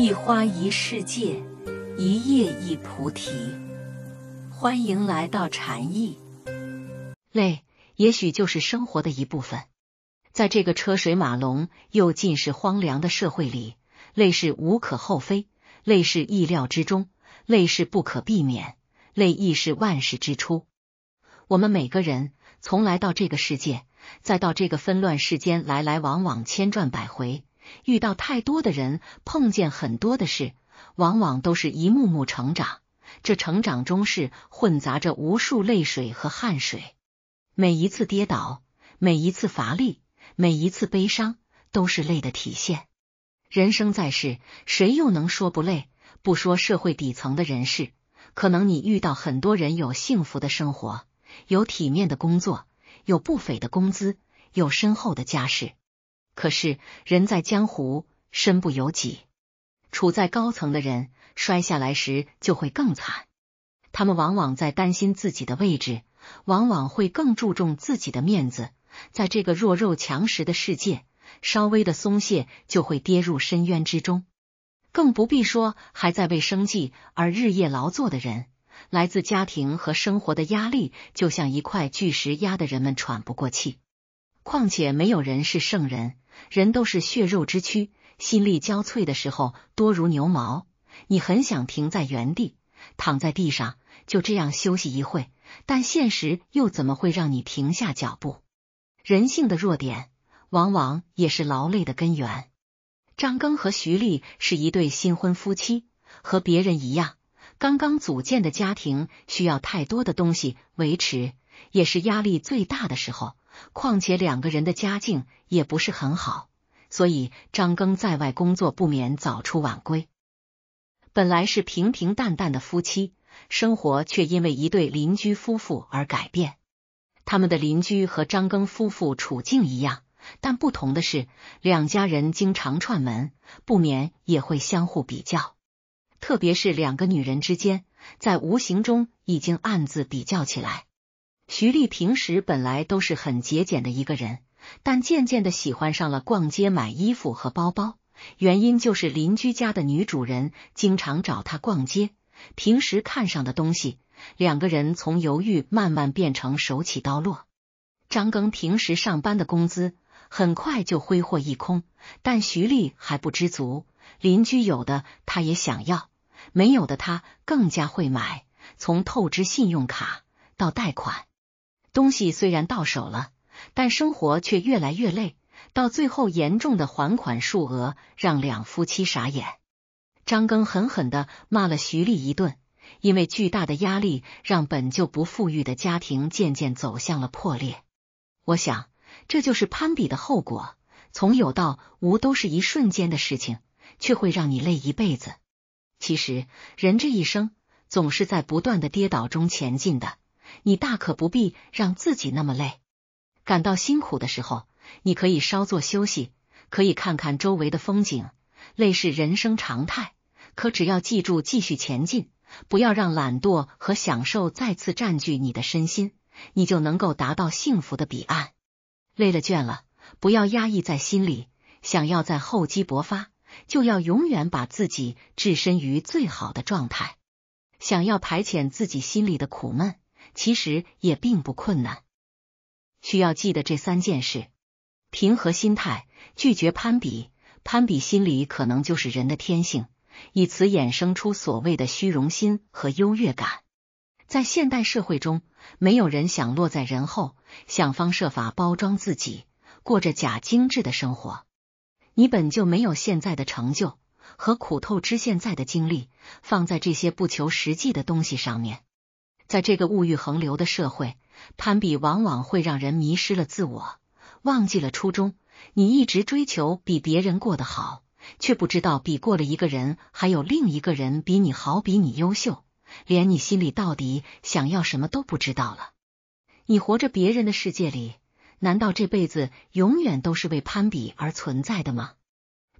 一花一世界，一叶一菩提。欢迎来到禅意。泪，也许就是生活的一部分。在这个车水马龙又尽是荒凉的社会里，泪是无可厚非，泪是意料之中，泪是不可避免，泪亦是万事之初。我们每个人，从来到这个世界，再到这个纷乱世间，来来往往，千转百回。遇到太多的人，碰见很多的事，往往都是一幕幕成长。这成长中是混杂着无数泪水和汗水。每一次跌倒，每一次乏力，每一次悲伤，都是累的体现。人生在世，谁又能说不累？不说社会底层的人士，可能你遇到很多人有幸福的生活，有体面的工作，有不菲的工资，有深厚的家世。可是，人在江湖，身不由己。处在高层的人摔下来时就会更惨。他们往往在担心自己的位置，往往会更注重自己的面子。在这个弱肉强食的世界，稍微的松懈就会跌入深渊之中。更不必说还在为生计而日夜劳作的人，来自家庭和生活的压力就像一块巨石压得人们喘不过气。况且没有人是圣人，人都是血肉之躯，心力交瘁的时候多如牛毛。你很想停在原地，躺在地上，就这样休息一会，但现实又怎么会让你停下脚步？人性的弱点，往往也是劳累的根源。张庚和徐丽是一对新婚夫妻，和别人一样，刚刚组建的家庭需要太多的东西维持，也是压力最大的时候。况且两个人的家境也不是很好，所以张庚在外工作不免早出晚归。本来是平平淡淡的夫妻生活，却因为一对邻居夫妇而改变。他们的邻居和张庚夫妇处境一样，但不同的是，两家人经常串门，不免也会相互比较。特别是两个女人之间，在无形中已经暗自比较起来。徐丽平时本来都是很节俭的一个人，但渐渐的喜欢上了逛街买衣服和包包。原因就是邻居家的女主人经常找她逛街，平时看上的东西，两个人从犹豫慢慢变成手起刀落。张庚平时上班的工资很快就挥霍一空，但徐丽还不知足，邻居有的她也想要，没有的她更加会买，从透支信用卡到贷款。东西虽然到手了，但生活却越来越累，到最后严重的还款数额让两夫妻傻眼。张庚狠狠的骂了徐丽一顿，因为巨大的压力让本就不富裕的家庭渐渐走向了破裂。我想，这就是攀比的后果，从有到无都是一瞬间的事情，却会让你累一辈子。其实，人这一生总是在不断的跌倒中前进的。你大可不必让自己那么累，感到辛苦的时候，你可以稍作休息，可以看看周围的风景。累是人生常态，可只要记住继续前进，不要让懒惰和享受再次占据你的身心，你就能够达到幸福的彼岸。累了倦了，不要压抑在心里。想要在厚积薄发，就要永远把自己置身于最好的状态。想要排遣自己心里的苦闷。其实也并不困难，需要记得这三件事：平和心态，拒绝攀比。攀比心理可能就是人的天性，以此衍生出所谓的虚荣心和优越感。在现代社会中，没有人想落在人后，想方设法包装自己，过着假精致的生活。你本就没有现在的成就和苦透支现在的精力，放在这些不求实际的东西上面。在这个物欲横流的社会，攀比往往会让人迷失了自我，忘记了初衷。你一直追求比别人过得好，却不知道比过了一个人，还有另一个人比你好，比你优秀，连你心里到底想要什么都不知道了。你活着别人的世界里，难道这辈子永远都是为攀比而存在的吗？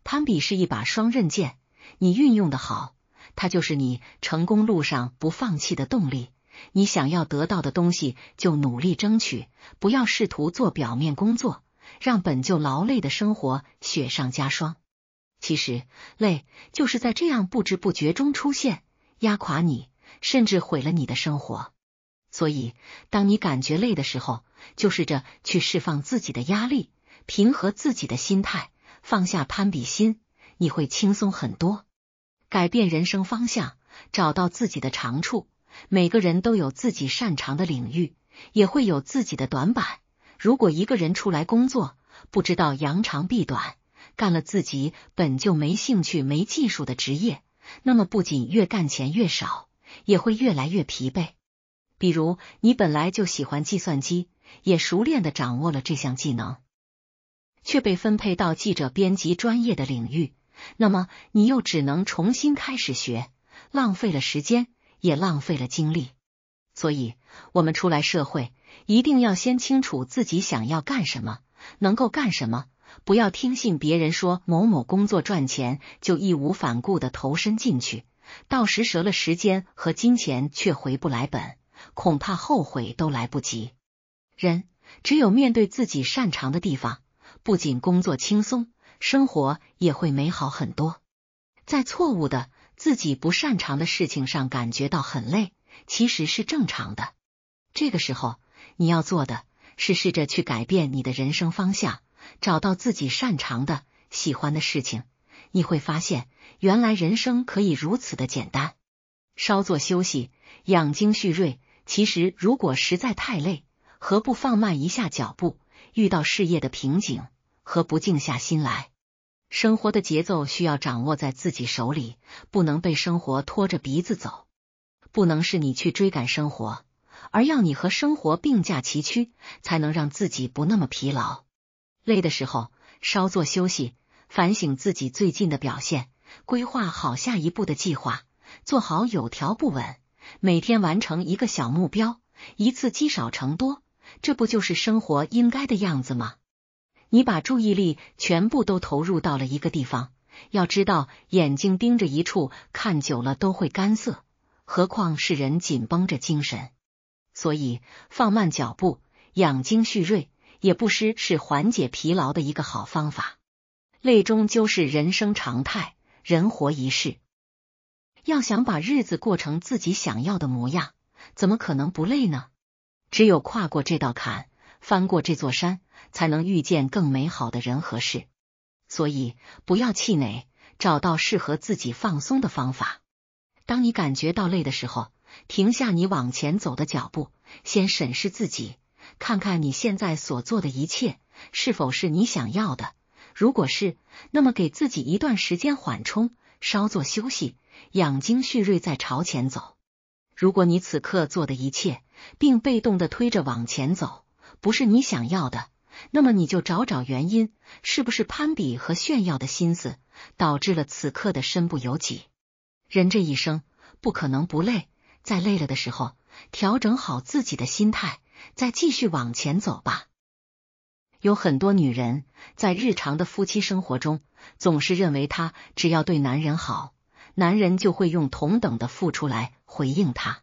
攀比是一把双刃剑，你运用的好，它就是你成功路上不放弃的动力。你想要得到的东西，就努力争取，不要试图做表面工作，让本就劳累的生活雪上加霜。其实累就是在这样不知不觉中出现，压垮你，甚至毁了你的生活。所以，当你感觉累的时候，就试着去释放自己的压力，平和自己的心态，放下攀比心，你会轻松很多。改变人生方向，找到自己的长处。每个人都有自己擅长的领域，也会有自己的短板。如果一个人出来工作，不知道扬长避短，干了自己本就没兴趣、没技术的职业，那么不仅越干钱越少，也会越来越疲惫。比如，你本来就喜欢计算机，也熟练的掌握了这项技能，却被分配到记者编辑专业的领域，那么你又只能重新开始学，浪费了时间。也浪费了精力，所以我们出来社会一定要先清楚自己想要干什么，能够干什么，不要听信别人说某某工作赚钱就义无反顾的投身进去，到时折了时间和金钱却回不来本，恐怕后悔都来不及。人只有面对自己擅长的地方，不仅工作轻松，生活也会美好很多。在错误的。自己不擅长的事情上感觉到很累，其实是正常的。这个时候，你要做的是试着去改变你的人生方向，找到自己擅长的、喜欢的事情。你会发现，原来人生可以如此的简单。稍作休息，养精蓄锐。其实，如果实在太累，何不放慢一下脚步？遇到事业的瓶颈，何不静下心来？生活的节奏需要掌握在自己手里，不能被生活拖着鼻子走，不能是你去追赶生活，而要你和生活并驾齐驱，才能让自己不那么疲劳。累的时候，稍作休息，反省自己最近的表现，规划好下一步的计划，做好有条不紊，每天完成一个小目标，一次积少成多，这不就是生活应该的样子吗？你把注意力全部都投入到了一个地方，要知道眼睛盯着一处看久了都会干涩，何况是人紧绷着精神，所以放慢脚步，养精蓄锐，也不失是缓解疲劳的一个好方法。累终究是人生常态，人活一世，要想把日子过成自己想要的模样，怎么可能不累呢？只有跨过这道坎，翻过这座山。才能遇见更美好的人和事，所以不要气馁，找到适合自己放松的方法。当你感觉到累的时候，停下你往前走的脚步，先审视自己，看看你现在所做的一切是否是你想要的。如果是，那么给自己一段时间缓冲，稍作休息，养精蓄锐，再朝前走。如果你此刻做的一切并被动的推着往前走，不是你想要的。那么你就找找原因，是不是攀比和炫耀的心思导致了此刻的身不由己？人这一生不可能不累，在累了的时候，调整好自己的心态，再继续往前走吧。有很多女人在日常的夫妻生活中，总是认为她只要对男人好，男人就会用同等的付出来回应她。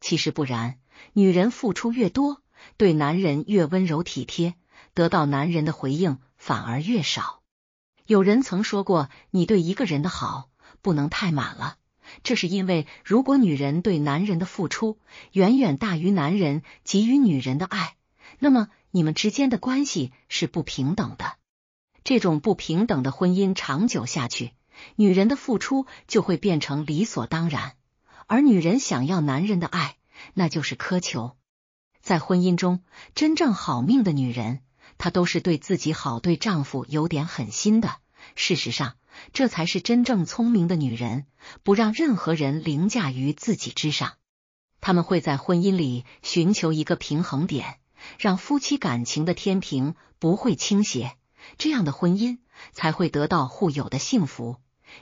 其实不然，女人付出越多，对男人越温柔体贴。得到男人的回应反而越少。有人曾说过，你对一个人的好不能太满了，这是因为如果女人对男人的付出远远大于男人给予女人的爱，那么你们之间的关系是不平等的。这种不平等的婚姻长久下去，女人的付出就会变成理所当然，而女人想要男人的爱那就是苛求。在婚姻中，真正好命的女人。她都是对自己好，对丈夫有点狠心的。事实上，这才是真正聪明的女人，不让任何人凌驾于自己之上。他们会在婚姻里寻求一个平衡点，让夫妻感情的天平不会倾斜。这样的婚姻才会得到互有的幸福，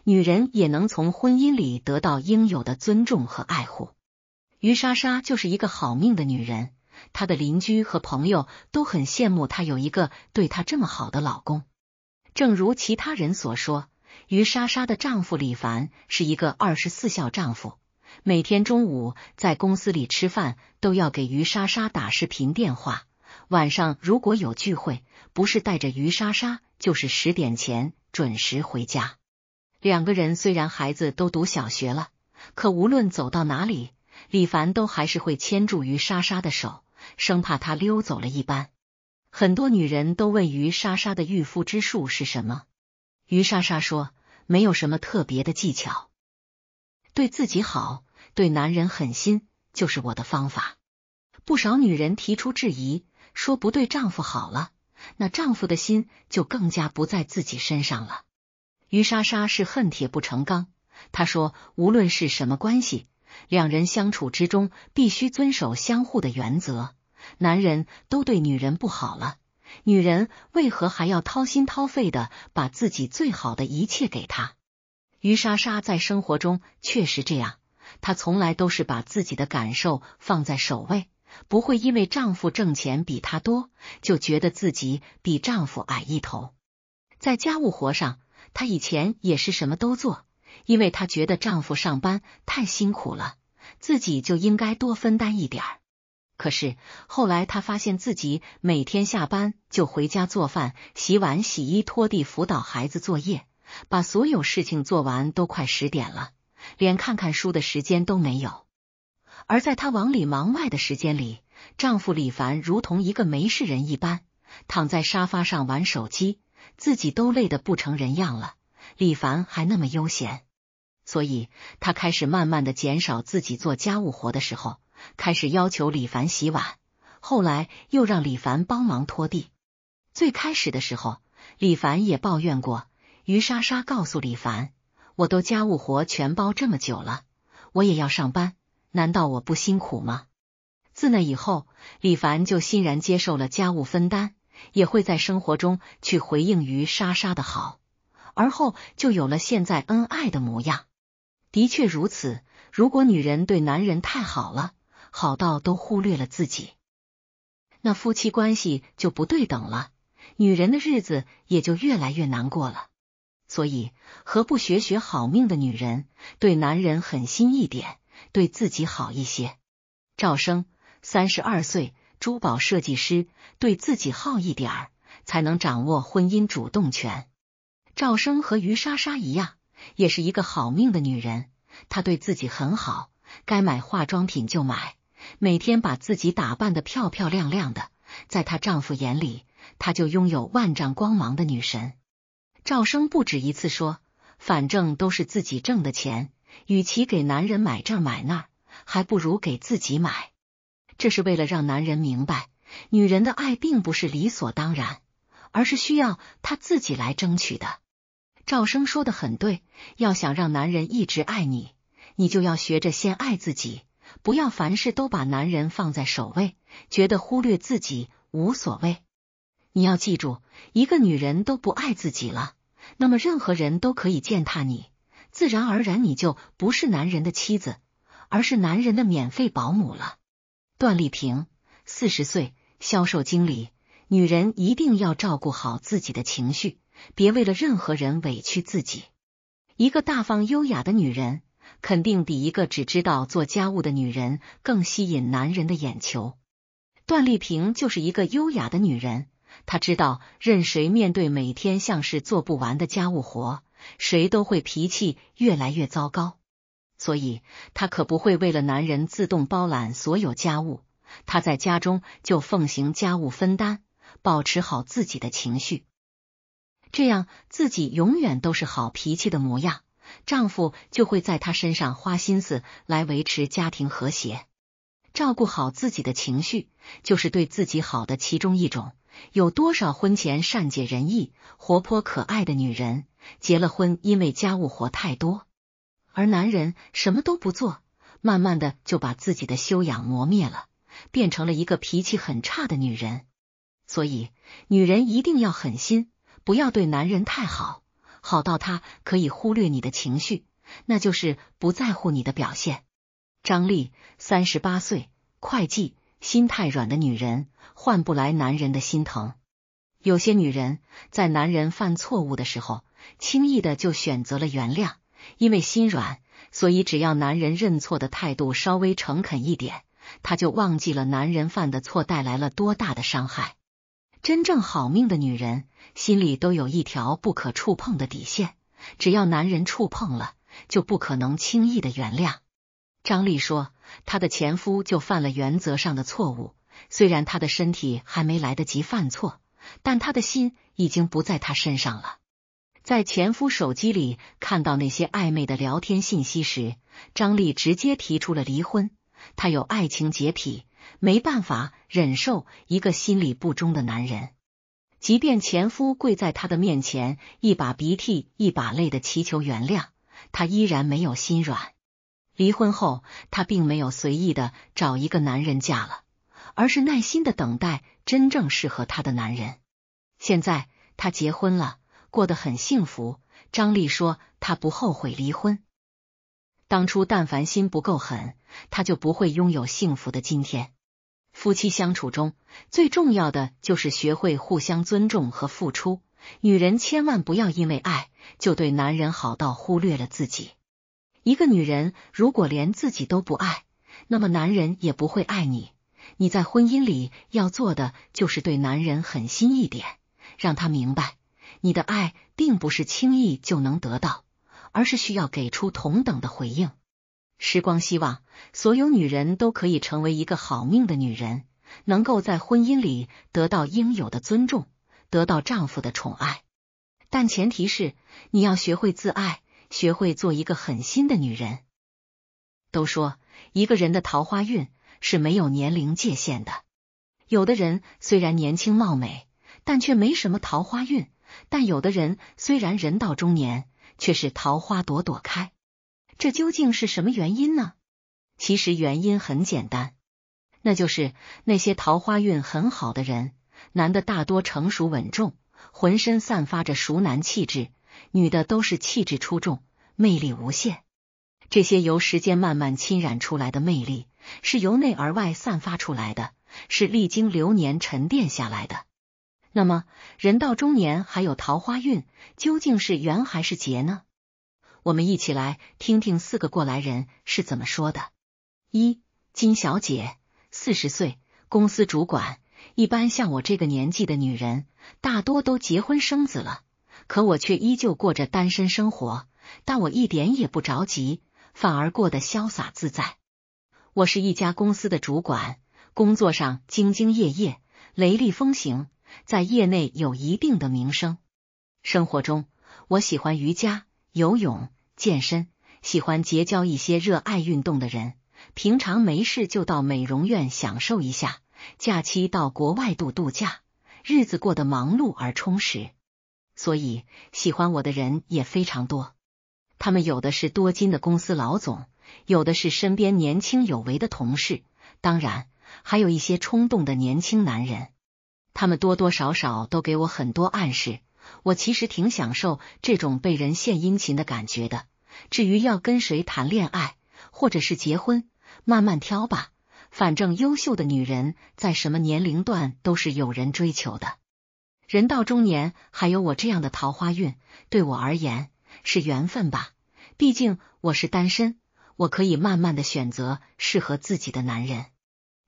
女人也能从婚姻里得到应有的尊重和爱护。于莎莎就是一个好命的女人。她的邻居和朋友都很羡慕她有一个对她这么好的老公。正如其他人所说，于莎莎的丈夫李凡是一个二十四孝丈夫。每天中午在公司里吃饭都要给于莎莎打视频电话，晚上如果有聚会，不是带着于莎莎，就是十点前准时回家。两个人虽然孩子都读小学了，可无论走到哪里，李凡都还是会牵住于莎莎的手。生怕他溜走了一般，很多女人都问于莎莎的驭夫之术是什么。于莎莎说，没有什么特别的技巧，对自己好，对男人狠心，就是我的方法。不少女人提出质疑，说不对丈夫好了，那丈夫的心就更加不在自己身上了。于莎莎是恨铁不成钢，她说无论是什么关系。两人相处之中，必须遵守相互的原则。男人都对女人不好了，女人为何还要掏心掏肺的把自己最好的一切给他？于莎莎在生活中确实这样，她从来都是把自己的感受放在首位，不会因为丈夫挣钱比她多，就觉得自己比丈夫矮一头。在家务活上，她以前也是什么都做。因为她觉得丈夫上班太辛苦了，自己就应该多分担一点儿。可是后来她发现自己每天下班就回家做饭、洗碗、洗衣、拖地、辅导孩子作业，把所有事情做完都快十点了，连看看书的时间都没有。而在她忙里忙外的时间里，丈夫李凡如同一个没事人一般，躺在沙发上玩手机，自己都累得不成人样了，李凡还那么悠闲。所以，他开始慢慢的减少自己做家务活的时候，开始要求李凡洗碗，后来又让李凡帮忙拖地。最开始的时候，李凡也抱怨过。于莎莎告诉李凡：“我都家务活全包这么久了，我也要上班，难道我不辛苦吗？”自那以后，李凡就欣然接受了家务分担，也会在生活中去回应于莎莎的好，而后就有了现在恩爱的模样。的确如此，如果女人对男人太好了，好到都忽略了自己，那夫妻关系就不对等了，女人的日子也就越来越难过了。所以，何不学学好命的女人，对男人狠心一点，对自己好一些？赵生，三十二岁，珠宝设计师，对自己好一点儿，才能掌握婚姻主动权。赵生和于莎莎一样。也是一个好命的女人，她对自己很好，该买化妆品就买，每天把自己打扮的漂漂亮亮的，在她丈夫眼里，她就拥有万丈光芒的女神。赵生不止一次说，反正都是自己挣的钱，与其给男人买这买那，还不如给自己买。这是为了让男人明白，女人的爱并不是理所当然，而是需要他自己来争取的。赵生说的很对，要想让男人一直爱你，你就要学着先爱自己，不要凡事都把男人放在首位，觉得忽略自己无所谓。你要记住，一个女人都不爱自己了，那么任何人都可以践踏你，自然而然你就不是男人的妻子，而是男人的免费保姆了。段丽萍，四十岁，销售经理，女人一定要照顾好自己的情绪。别为了任何人委屈自己。一个大方优雅的女人，肯定比一个只知道做家务的女人更吸引男人的眼球。段丽萍就是一个优雅的女人，她知道任谁面对每天像是做不完的家务活，谁都会脾气越来越糟糕，所以她可不会为了男人自动包揽所有家务。她在家中就奉行家务分担，保持好自己的情绪。这样自己永远都是好脾气的模样，丈夫就会在她身上花心思来维持家庭和谐，照顾好自己的情绪就是对自己好的其中一种。有多少婚前善解人意、活泼可爱的女人结了婚，因为家务活太多，而男人什么都不做，慢慢的就把自己的修养磨灭了，变成了一个脾气很差的女人。所以，女人一定要狠心。不要对男人太好，好到他可以忽略你的情绪，那就是不在乎你的表现。张丽，三十八岁，会计，心太软的女人换不来男人的心疼。有些女人在男人犯错误的时候，轻易的就选择了原谅，因为心软，所以只要男人认错的态度稍微诚恳一点，她就忘记了男人犯的错带来了多大的伤害。真正好命的女人心里都有一条不可触碰的底线，只要男人触碰了，就不可能轻易的原谅。张丽说，她的前夫就犯了原则上的错误，虽然他的身体还没来得及犯错，但他的心已经不在他身上了。在前夫手机里看到那些暧昧的聊天信息时，张丽直接提出了离婚。她有爱情洁癖。没办法忍受一个心里不忠的男人，即便前夫跪在他的面前，一把鼻涕一把泪的祈求原谅，他依然没有心软。离婚后，他并没有随意的找一个男人嫁了，而是耐心的等待真正适合他的男人。现在他结婚了，过得很幸福。张丽说：“她不后悔离婚，当初但凡心不够狠，她就不会拥有幸福的今天。”夫妻相处中最重要的就是学会互相尊重和付出。女人千万不要因为爱就对男人好到忽略了自己。一个女人如果连自己都不爱，那么男人也不会爱你。你在婚姻里要做的就是对男人狠心一点，让他明白你的爱并不是轻易就能得到，而是需要给出同等的回应。时光希望所有女人都可以成为一个好命的女人，能够在婚姻里得到应有的尊重，得到丈夫的宠爱。但前提是你要学会自爱，学会做一个狠心的女人。都说一个人的桃花运是没有年龄界限的。有的人虽然年轻貌美，但却没什么桃花运；但有的人虽然人到中年，却是桃花朵朵开。这究竟是什么原因呢？其实原因很简单，那就是那些桃花运很好的人，男的大多成熟稳重，浑身散发着熟男气质；女的都是气质出众，魅力无限。这些由时间慢慢侵染出来的魅力，是由内而外散发出来的，是历经流年沉淀下来的。那么，人到中年还有桃花运，究竟是缘还是劫呢？我们一起来听听四个过来人是怎么说的。一金小姐，四十岁，公司主管。一般像我这个年纪的女人，大多都结婚生子了，可我却依旧过着单身生活。但我一点也不着急，反而过得潇洒自在。我是一家公司的主管，工作上兢兢业业，雷厉风行，在业内有一定的名声。生活中，我喜欢瑜伽、游泳。健身，喜欢结交一些热爱运动的人，平常没事就到美容院享受一下，假期到国外度度假，日子过得忙碌而充实。所以喜欢我的人也非常多，他们有的是多金的公司老总，有的是身边年轻有为的同事，当然还有一些冲动的年轻男人。他们多多少少都给我很多暗示，我其实挺享受这种被人献殷勤的感觉的。至于要跟谁谈恋爱，或者是结婚，慢慢挑吧。反正优秀的女人在什么年龄段都是有人追求的。人到中年还有我这样的桃花运，对我而言是缘分吧。毕竟我是单身，我可以慢慢的选择适合自己的男人。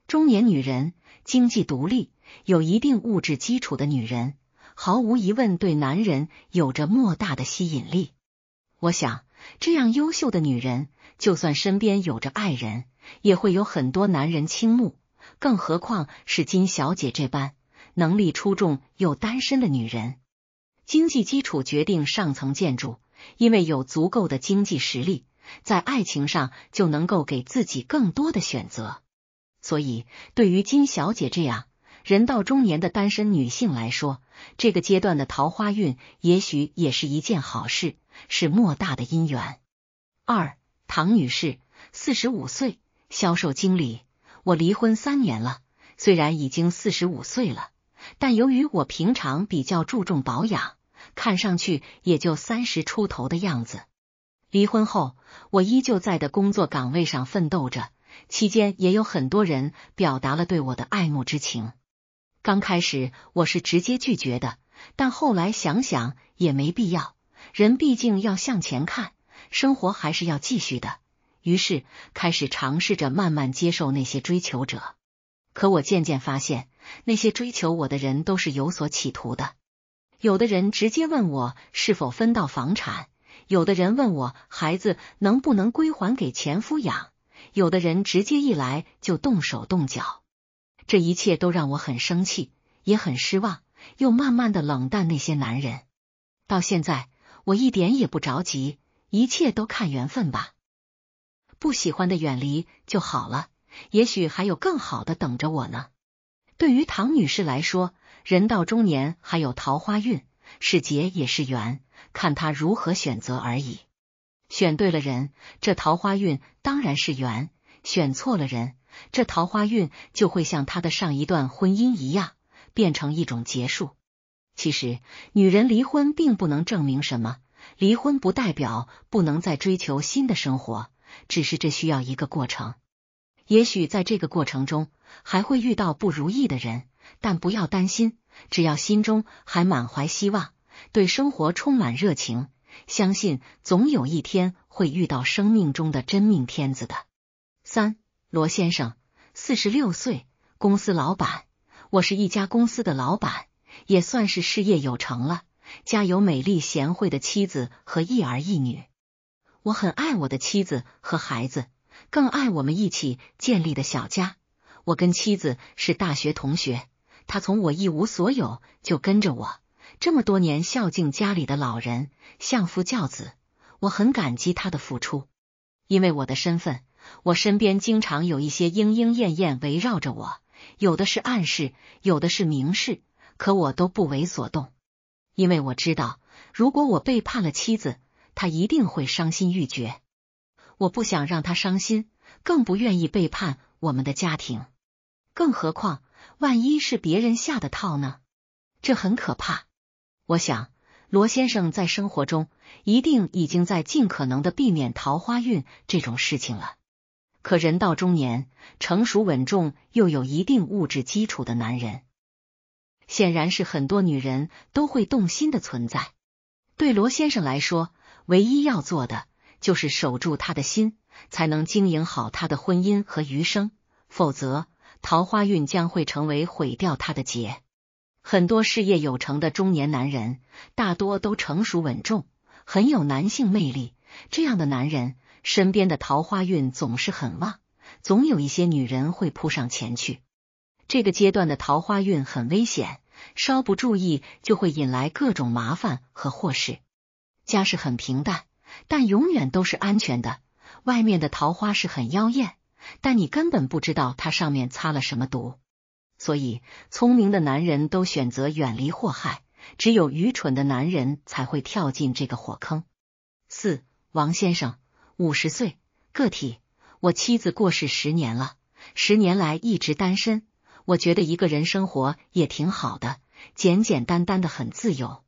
中年女人，经济独立，有一定物质基础的女人，毫无疑问对男人有着莫大的吸引力。我想。这样优秀的女人，就算身边有着爱人，也会有很多男人倾慕。更何况是金小姐这般能力出众又单身的女人。经济基础决定上层建筑，因为有足够的经济实力，在爱情上就能够给自己更多的选择。所以，对于金小姐这样。人到中年的单身女性来说，这个阶段的桃花运也许也是一件好事，是莫大的姻缘。二唐女士，四十五岁，销售经理。我离婚三年了，虽然已经四十五岁了，但由于我平常比较注重保养，看上去也就三十出头的样子。离婚后，我依旧在的工作岗位上奋斗着，期间也有很多人表达了对我的爱慕之情。刚开始我是直接拒绝的，但后来想想也没必要，人毕竟要向前看，生活还是要继续的。于是开始尝试着慢慢接受那些追求者。可我渐渐发现，那些追求我的人都是有所企图的。有的人直接问我是否分到房产，有的人问我孩子能不能归还给前夫养，有的人直接一来就动手动脚。这一切都让我很生气，也很失望，又慢慢的冷淡那些男人。到现在，我一点也不着急，一切都看缘分吧。不喜欢的远离就好了，也许还有更好的等着我呢。对于唐女士来说，人到中年还有桃花运，是劫也是缘，看她如何选择而已。选对了人，这桃花运当然是缘；选错了人。这桃花运就会像他的上一段婚姻一样，变成一种结束。其实，女人离婚并不能证明什么，离婚不代表不能再追求新的生活，只是这需要一个过程。也许在这个过程中，还会遇到不如意的人，但不要担心，只要心中还满怀希望，对生活充满热情，相信总有一天会遇到生命中的真命天子的。三。罗先生，四十六岁，公司老板。我是一家公司的老板，也算是事业有成了。家有美丽贤惠的妻子和一儿一女。我很爱我的妻子和孩子，更爱我们一起建立的小家。我跟妻子是大学同学，她从我一无所有就跟着我，这么多年孝敬家里的老人，相夫教子。我很感激她的付出，因为我的身份。我身边经常有一些莺莺燕燕围绕着我，有的是暗示，有的是明示，可我都不为所动，因为我知道，如果我背叛了妻子，她一定会伤心欲绝。我不想让她伤心，更不愿意背叛我们的家庭。更何况，万一是别人下的套呢？这很可怕。我想，罗先生在生活中一定已经在尽可能的避免桃花运这种事情了。可人到中年，成熟稳重又有一定物质基础的男人，显然是很多女人都会动心的存在。对罗先生来说，唯一要做的就是守住他的心，才能经营好他的婚姻和余生。否则，桃花运将会成为毁掉他的劫。很多事业有成的中年男人，大多都成熟稳重，很有男性魅力。这样的男人。身边的桃花运总是很旺，总有一些女人会扑上前去。这个阶段的桃花运很危险，稍不注意就会引来各种麻烦和祸事。家世很平淡，但永远都是安全的。外面的桃花是很妖艳，但你根本不知道它上面擦了什么毒。所以，聪明的男人都选择远离祸害，只有愚蠢的男人才会跳进这个火坑。四，王先生。五十岁，个体。我妻子过世十年了，十年来一直单身。我觉得一个人生活也挺好的，简简单单的，很自由。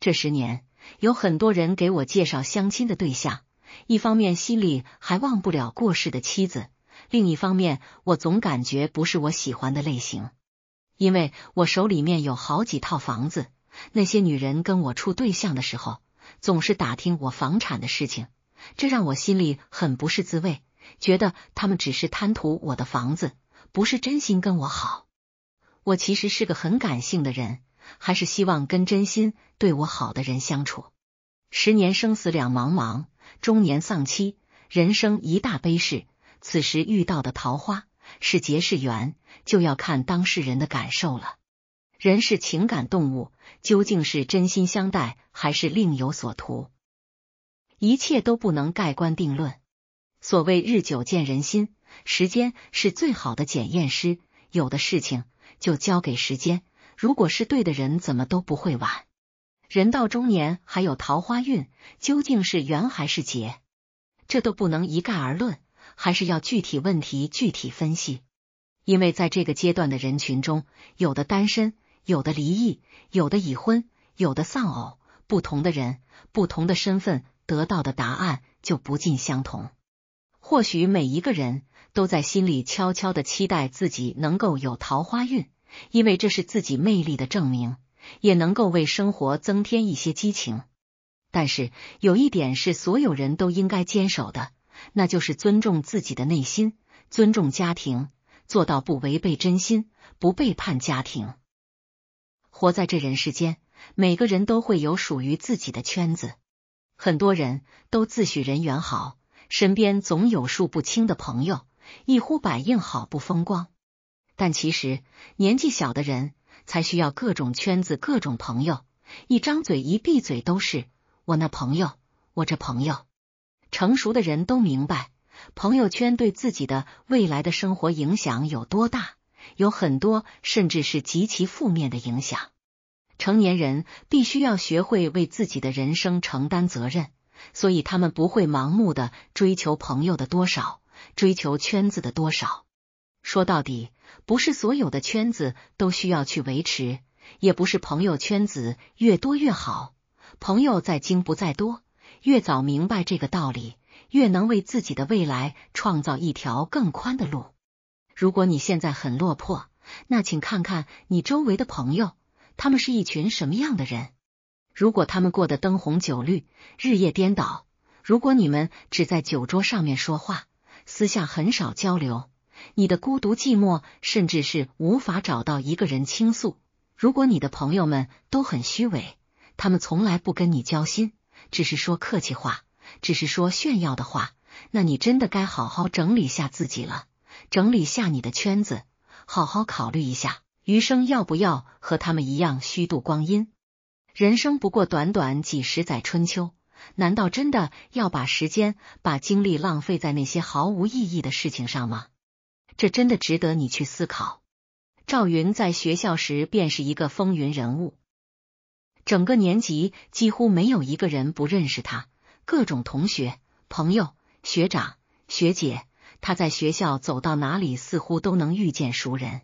这十年有很多人给我介绍相亲的对象，一方面心里还忘不了过世的妻子，另一方面我总感觉不是我喜欢的类型。因为我手里面有好几套房子，那些女人跟我处对象的时候，总是打听我房产的事情。这让我心里很不是滋味，觉得他们只是贪图我的房子，不是真心跟我好。我其实是个很感性的人，还是希望跟真心对我好的人相处。十年生死两茫茫，中年丧妻，人生一大悲事。此时遇到的桃花，是结是缘，就要看当事人的感受了。人是情感动物，究竟是真心相待，还是另有所图？一切都不能盖棺定论。所谓日久见人心，时间是最好的检验师。有的事情就交给时间。如果是对的人，怎么都不会晚。人到中年还有桃花运，究竟是缘还是劫？这都不能一概而论，还是要具体问题具体分析。因为在这个阶段的人群中，有的单身，有的离异，有的已婚，有的丧偶，不同的人，不同的身份。得到的答案就不尽相同。或许每一个人都在心里悄悄的期待自己能够有桃花运，因为这是自己魅力的证明，也能够为生活增添一些激情。但是有一点是所有人都应该坚守的，那就是尊重自己的内心，尊重家庭，做到不违背真心，不背叛家庭。活在这人世间，每个人都会有属于自己的圈子。很多人都自诩人缘好，身边总有数不清的朋友，一呼百应，好不风光。但其实，年纪小的人才需要各种圈子、各种朋友，一张嘴、一闭嘴都是我那朋友，我这朋友。成熟的人都明白，朋友圈对自己的未来的生活影响有多大，有很多甚至是极其负面的影响。成年人必须要学会为自己的人生承担责任，所以他们不会盲目的追求朋友的多少，追求圈子的多少。说到底，不是所有的圈子都需要去维持，也不是朋友圈子越多越好。朋友在精不在多，越早明白这个道理，越能为自己的未来创造一条更宽的路。如果你现在很落魄，那请看看你周围的朋友。他们是一群什么样的人？如果他们过得灯红酒绿、日夜颠倒；如果你们只在酒桌上面说话，私下很少交流，你的孤独寂寞甚至是无法找到一个人倾诉；如果你的朋友们都很虚伪，他们从来不跟你交心，只是说客气话，只是说炫耀的话，那你真的该好好整理下自己了，整理下你的圈子，好好考虑一下。余生要不要和他们一样虚度光阴？人生不过短短几十载春秋，难道真的要把时间、把精力浪费在那些毫无意义的事情上吗？这真的值得你去思考。赵云在学校时便是一个风云人物，整个年级几乎没有一个人不认识他。各种同学、朋友、学长、学姐，他在学校走到哪里，似乎都能遇见熟人。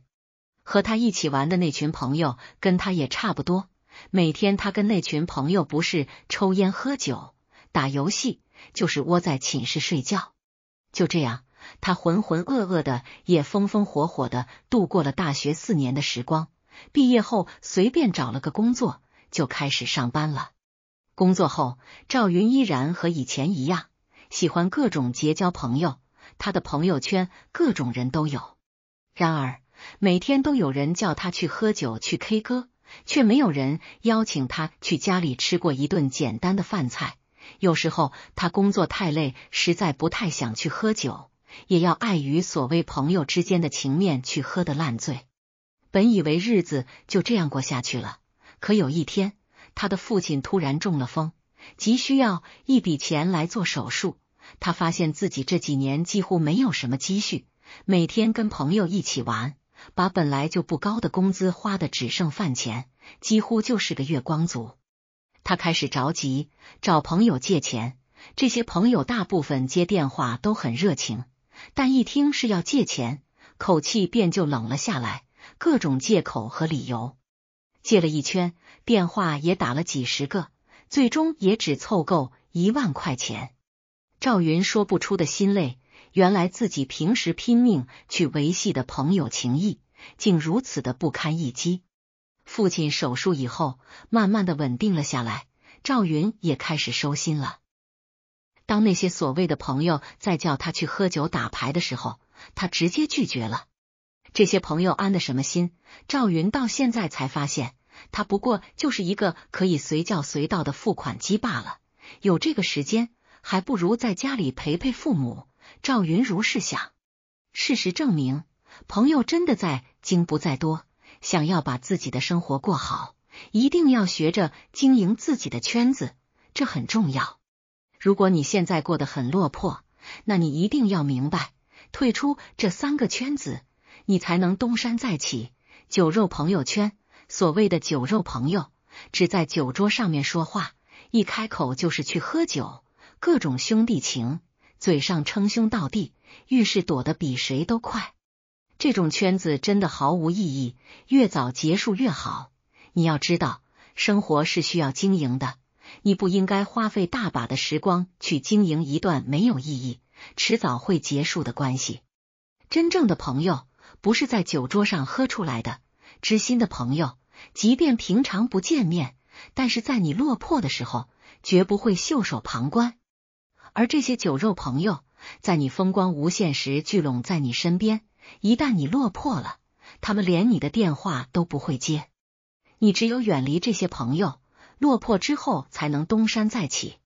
和他一起玩的那群朋友跟他也差不多，每天他跟那群朋友不是抽烟喝酒、打游戏，就是窝在寝室睡觉。就这样，他浑浑噩噩的，也风风火火的度过了大学四年的时光。毕业后，随便找了个工作，就开始上班了。工作后，赵云依然和以前一样，喜欢各种结交朋友，他的朋友圈各种人都有。然而，每天都有人叫他去喝酒、去 K 歌，却没有人邀请他去家里吃过一顿简单的饭菜。有时候他工作太累，实在不太想去喝酒，也要碍于所谓朋友之间的情面去喝的烂醉。本以为日子就这样过下去了，可有一天，他的父亲突然中了风，急需要一笔钱来做手术。他发现自己这几年几乎没有什么积蓄，每天跟朋友一起玩。把本来就不高的工资花的只剩饭钱，几乎就是个月光族。他开始着急，找朋友借钱。这些朋友大部分接电话都很热情，但一听是要借钱，口气便就冷了下来，各种借口和理由。借了一圈，电话也打了几十个，最终也只凑够一万块钱。赵云说不出的心累。原来自己平时拼命去维系的朋友情谊，竟如此的不堪一击。父亲手术以后，慢慢的稳定了下来，赵云也开始收心了。当那些所谓的朋友再叫他去喝酒打牌的时候，他直接拒绝了。这些朋友安的什么心？赵云到现在才发现，他不过就是一个可以随叫随到的付款机罢了。有这个时间，还不如在家里陪陪父母。赵云如是想，事实证明，朋友真的在精不在多。想要把自己的生活过好，一定要学着经营自己的圈子，这很重要。如果你现在过得很落魄，那你一定要明白，退出这三个圈子，你才能东山再起。酒肉朋友圈，所谓的酒肉朋友，只在酒桌上面说话，一开口就是去喝酒，各种兄弟情。嘴上称兄道弟，遇事躲得比谁都快，这种圈子真的毫无意义，越早结束越好。你要知道，生活是需要经营的，你不应该花费大把的时光去经营一段没有意义、迟早会结束的关系。真正的朋友不是在酒桌上喝出来的，知心的朋友，即便平常不见面，但是在你落魄的时候，绝不会袖手旁观。而这些酒肉朋友，在你风光无限时聚拢在你身边，一旦你落魄了，他们连你的电话都不会接。你只有远离这些朋友，落魄之后才能东山再起。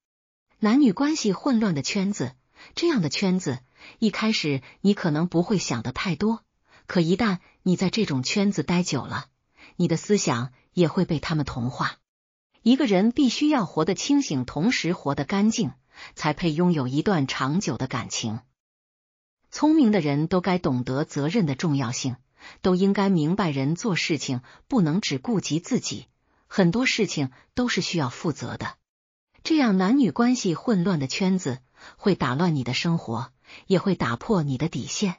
男女关系混乱的圈子，这样的圈子，一开始你可能不会想的太多，可一旦你在这种圈子待久了，你的思想也会被他们同化。一个人必须要活得清醒，同时活得干净。才配拥有一段长久的感情。聪明的人都该懂得责任的重要性，都应该明白人做事情不能只顾及自己，很多事情都是需要负责的。这样男女关系混乱的圈子会打乱你的生活，也会打破你的底线。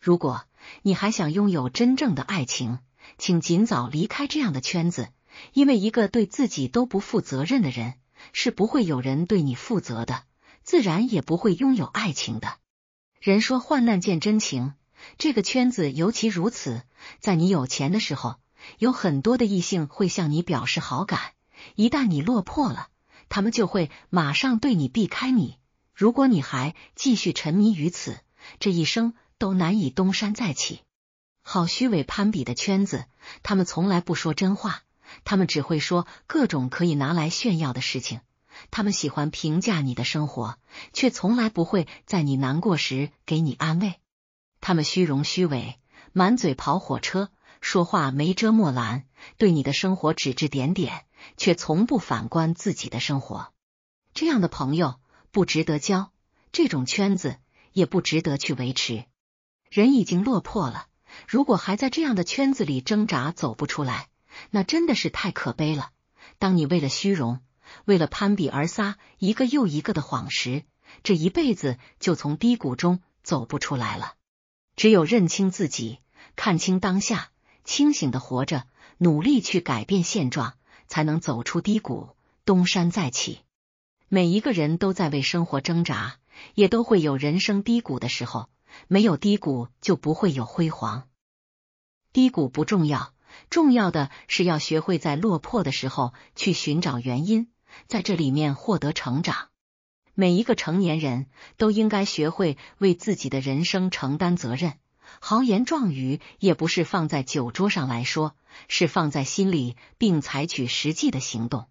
如果你还想拥有真正的爱情，请尽早离开这样的圈子，因为一个对自己都不负责任的人。是不会有人对你负责的，自然也不会拥有爱情的。人说患难见真情，这个圈子尤其如此。在你有钱的时候，有很多的异性会向你表示好感；一旦你落魄了，他们就会马上对你避开你。如果你还继续沉迷于此，这一生都难以东山再起。好虚伪攀比的圈子，他们从来不说真话。他们只会说各种可以拿来炫耀的事情，他们喜欢评价你的生活，却从来不会在你难过时给你安慰。他们虚荣虚伪，满嘴跑火车，说话没遮没拦，对你的生活指指点点，却从不反观自己的生活。这样的朋友不值得交，这种圈子也不值得去维持。人已经落魄了，如果还在这样的圈子里挣扎，走不出来。那真的是太可悲了。当你为了虚荣、为了攀比而撒一个又一个的谎时，这一辈子就从低谷中走不出来了。只有认清自己，看清当下，清醒的活着，努力去改变现状，才能走出低谷，东山再起。每一个人都在为生活挣扎，也都会有人生低谷的时候。没有低谷，就不会有辉煌。低谷不重要。重要的是要学会在落魄的时候去寻找原因，在这里面获得成长。每一个成年人都应该学会为自己的人生承担责任。豪言壮语也不是放在酒桌上来说，是放在心里并采取实际的行动。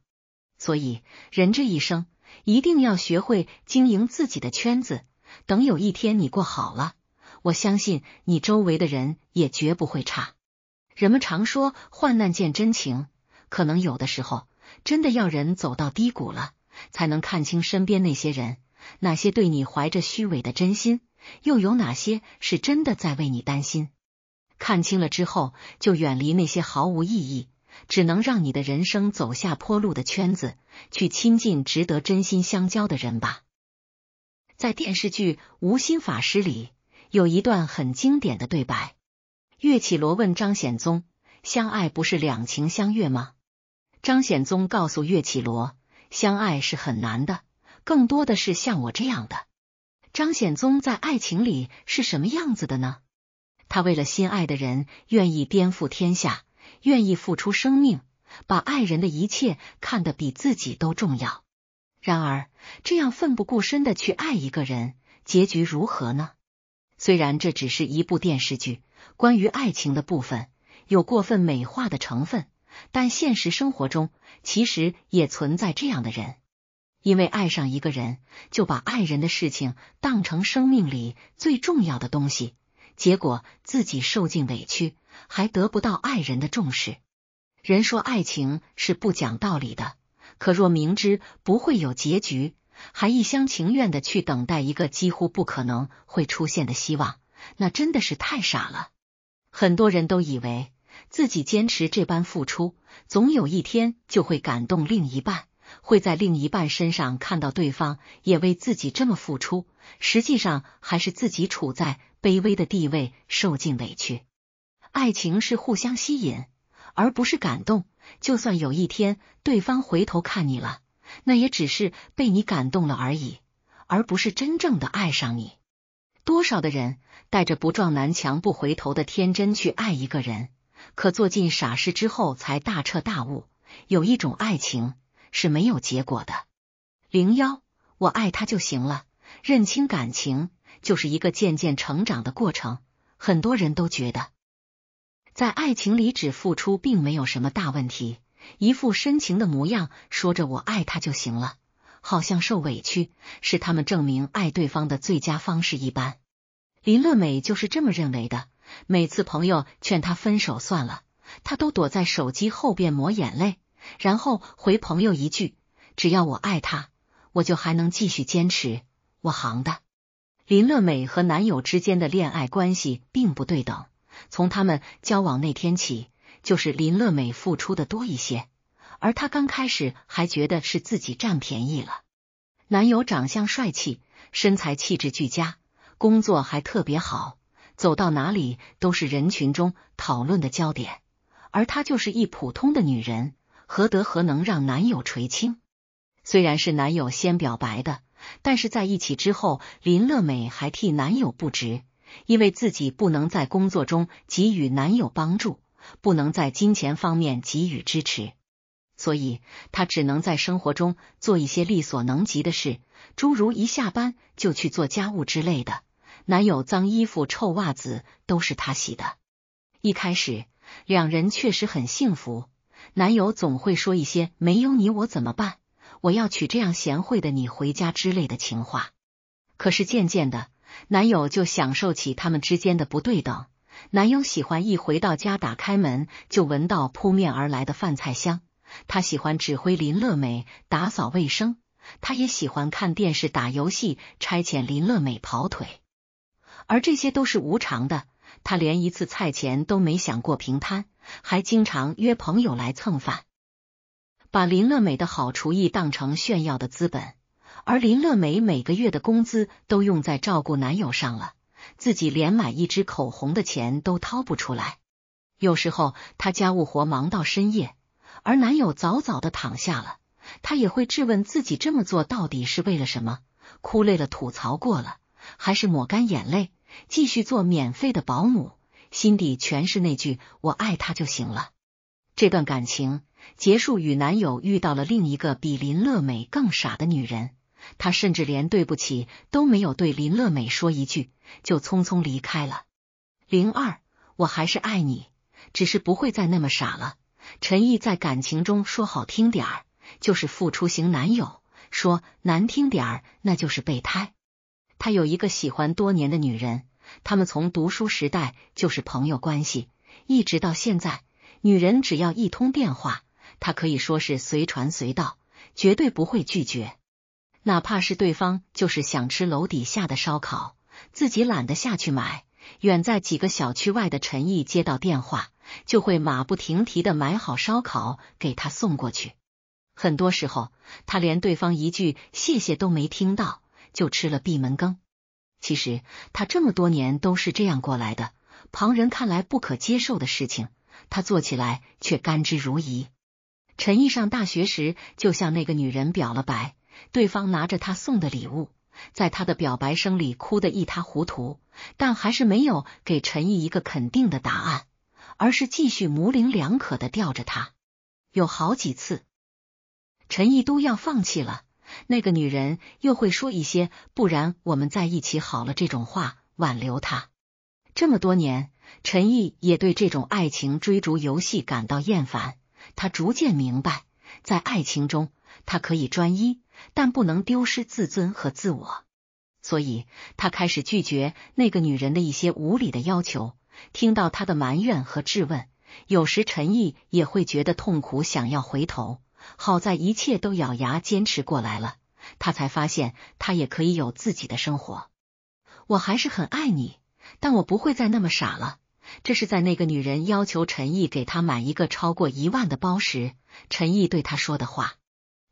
所以，人这一生一定要学会经营自己的圈子。等有一天你过好了，我相信你周围的人也绝不会差。人们常说患难见真情，可能有的时候真的要人走到低谷了，才能看清身边那些人，哪些对你怀着虚伪的真心，又有哪些是真的在为你担心。看清了之后，就远离那些毫无意义，只能让你的人生走下坡路的圈子，去亲近值得真心相交的人吧。在电视剧《无心法师》里，有一段很经典的对白。岳绮罗问张显宗：“相爱不是两情相悦吗？”张显宗告诉岳绮罗：“相爱是很难的，更多的是像我这样的。”张显宗在爱情里是什么样子的呢？他为了心爱的人，愿意颠覆天下，愿意付出生命，把爱人的一切看得比自己都重要。然而，这样奋不顾身的去爱一个人，结局如何呢？虽然这只是一部电视剧。关于爱情的部分有过分美化的成分，但现实生活中其实也存在这样的人，因为爱上一个人就把爱人的事情当成生命里最重要的东西，结果自己受尽委屈还得不到爱人的重视。人说爱情是不讲道理的，可若明知不会有结局，还一厢情愿的去等待一个几乎不可能会出现的希望，那真的是太傻了。很多人都以为自己坚持这般付出，总有一天就会感动另一半，会在另一半身上看到对方也为自己这么付出。实际上，还是自己处在卑微的地位，受尽委屈。爱情是互相吸引，而不是感动。就算有一天对方回头看你了，那也只是被你感动了而已，而不是真正的爱上你。多少的人带着不撞南墙不回头的天真去爱一个人，可做尽傻事之后才大彻大悟。有一种爱情是没有结果的。零幺，我爱他就行了。认清感情就是一个渐渐成长的过程。很多人都觉得，在爱情里只付出并没有什么大问题，一副深情的模样，说着我爱他就行了。好像受委屈是他们证明爱对方的最佳方式一般，林乐美就是这么认为的。每次朋友劝她分手算了，她都躲在手机后边抹眼泪，然后回朋友一句：“只要我爱他，我就还能继续坚持，我行的。”林乐美和男友之间的恋爱关系并不对等，从他们交往那天起，就是林乐美付出的多一些。而她刚开始还觉得是自己占便宜了，男友长相帅气，身材气质俱佳，工作还特别好，走到哪里都是人群中讨论的焦点。而她就是一普通的女人，何德何能让男友垂青？虽然是男友先表白的，但是在一起之后，林乐美还替男友不值，因为自己不能在工作中给予男友帮助，不能在金钱方面给予支持。所以她只能在生活中做一些力所能及的事，诸如一下班就去做家务之类的。男友脏衣服、臭袜子都是她洗的。一开始两人确实很幸福，男友总会说一些“没有你我怎么办？我要娶这样贤惠的你回家”之类的情话。可是渐渐的，男友就享受起他们之间的不对等。男友喜欢一回到家打开门就闻到扑面而来的饭菜香。他喜欢指挥林乐美打扫卫生，他也喜欢看电视、打游戏，差遣林乐美跑腿，而这些都是无偿的。他连一次菜钱都没想过平摊，还经常约朋友来蹭饭，把林乐美的好厨艺当成炫耀的资本。而林乐美每个月的工资都用在照顾男友上了，自己连买一支口红的钱都掏不出来。有时候，她家务活忙到深夜。而男友早早的躺下了，他也会质问自己这么做到底是为了什么？哭累了吐槽过了，还是抹干眼泪继续做免费的保姆？心底全是那句“我爱他就行了”。这段感情结束，与男友遇到了另一个比林乐美更傻的女人，她甚至连对不起都没有对林乐美说一句，就匆匆离开了。零二，我还是爱你，只是不会再那么傻了。陈毅在感情中说好听点儿就是付出型男友，说难听点儿那就是备胎。他有一个喜欢多年的女人，他们从读书时代就是朋友关系，一直到现在。女人只要一通电话，他可以说是随传随到，绝对不会拒绝。哪怕是对方就是想吃楼底下的烧烤，自己懒得下去买。远在几个小区外的陈毅接到电话。就会马不停蹄的买好烧烤给他送过去。很多时候，他连对方一句谢谢都没听到，就吃了闭门羹。其实他这么多年都是这样过来的。旁人看来不可接受的事情，他做起来却甘之如饴。陈毅上大学时就向那个女人表了白，对方拿着他送的礼物，在他的表白声里哭得一塌糊涂，但还是没有给陈毅一个肯定的答案。而是继续模棱两可的吊着他，有好几次，陈毅都要放弃了。那个女人又会说一些“不然我们在一起好了”这种话，挽留他。这么多年，陈毅也对这种爱情追逐游戏感到厌烦。他逐渐明白，在爱情中，他可以专一，但不能丢失自尊和自我。所以，他开始拒绝那个女人的一些无理的要求。听到他的埋怨和质问，有时陈毅也会觉得痛苦，想要回头。好在一切都咬牙坚持过来了，他才发现他也可以有自己的生活。我还是很爱你，但我不会再那么傻了。这是在那个女人要求陈毅给她买一个超过一万的包时，陈毅对她说的话。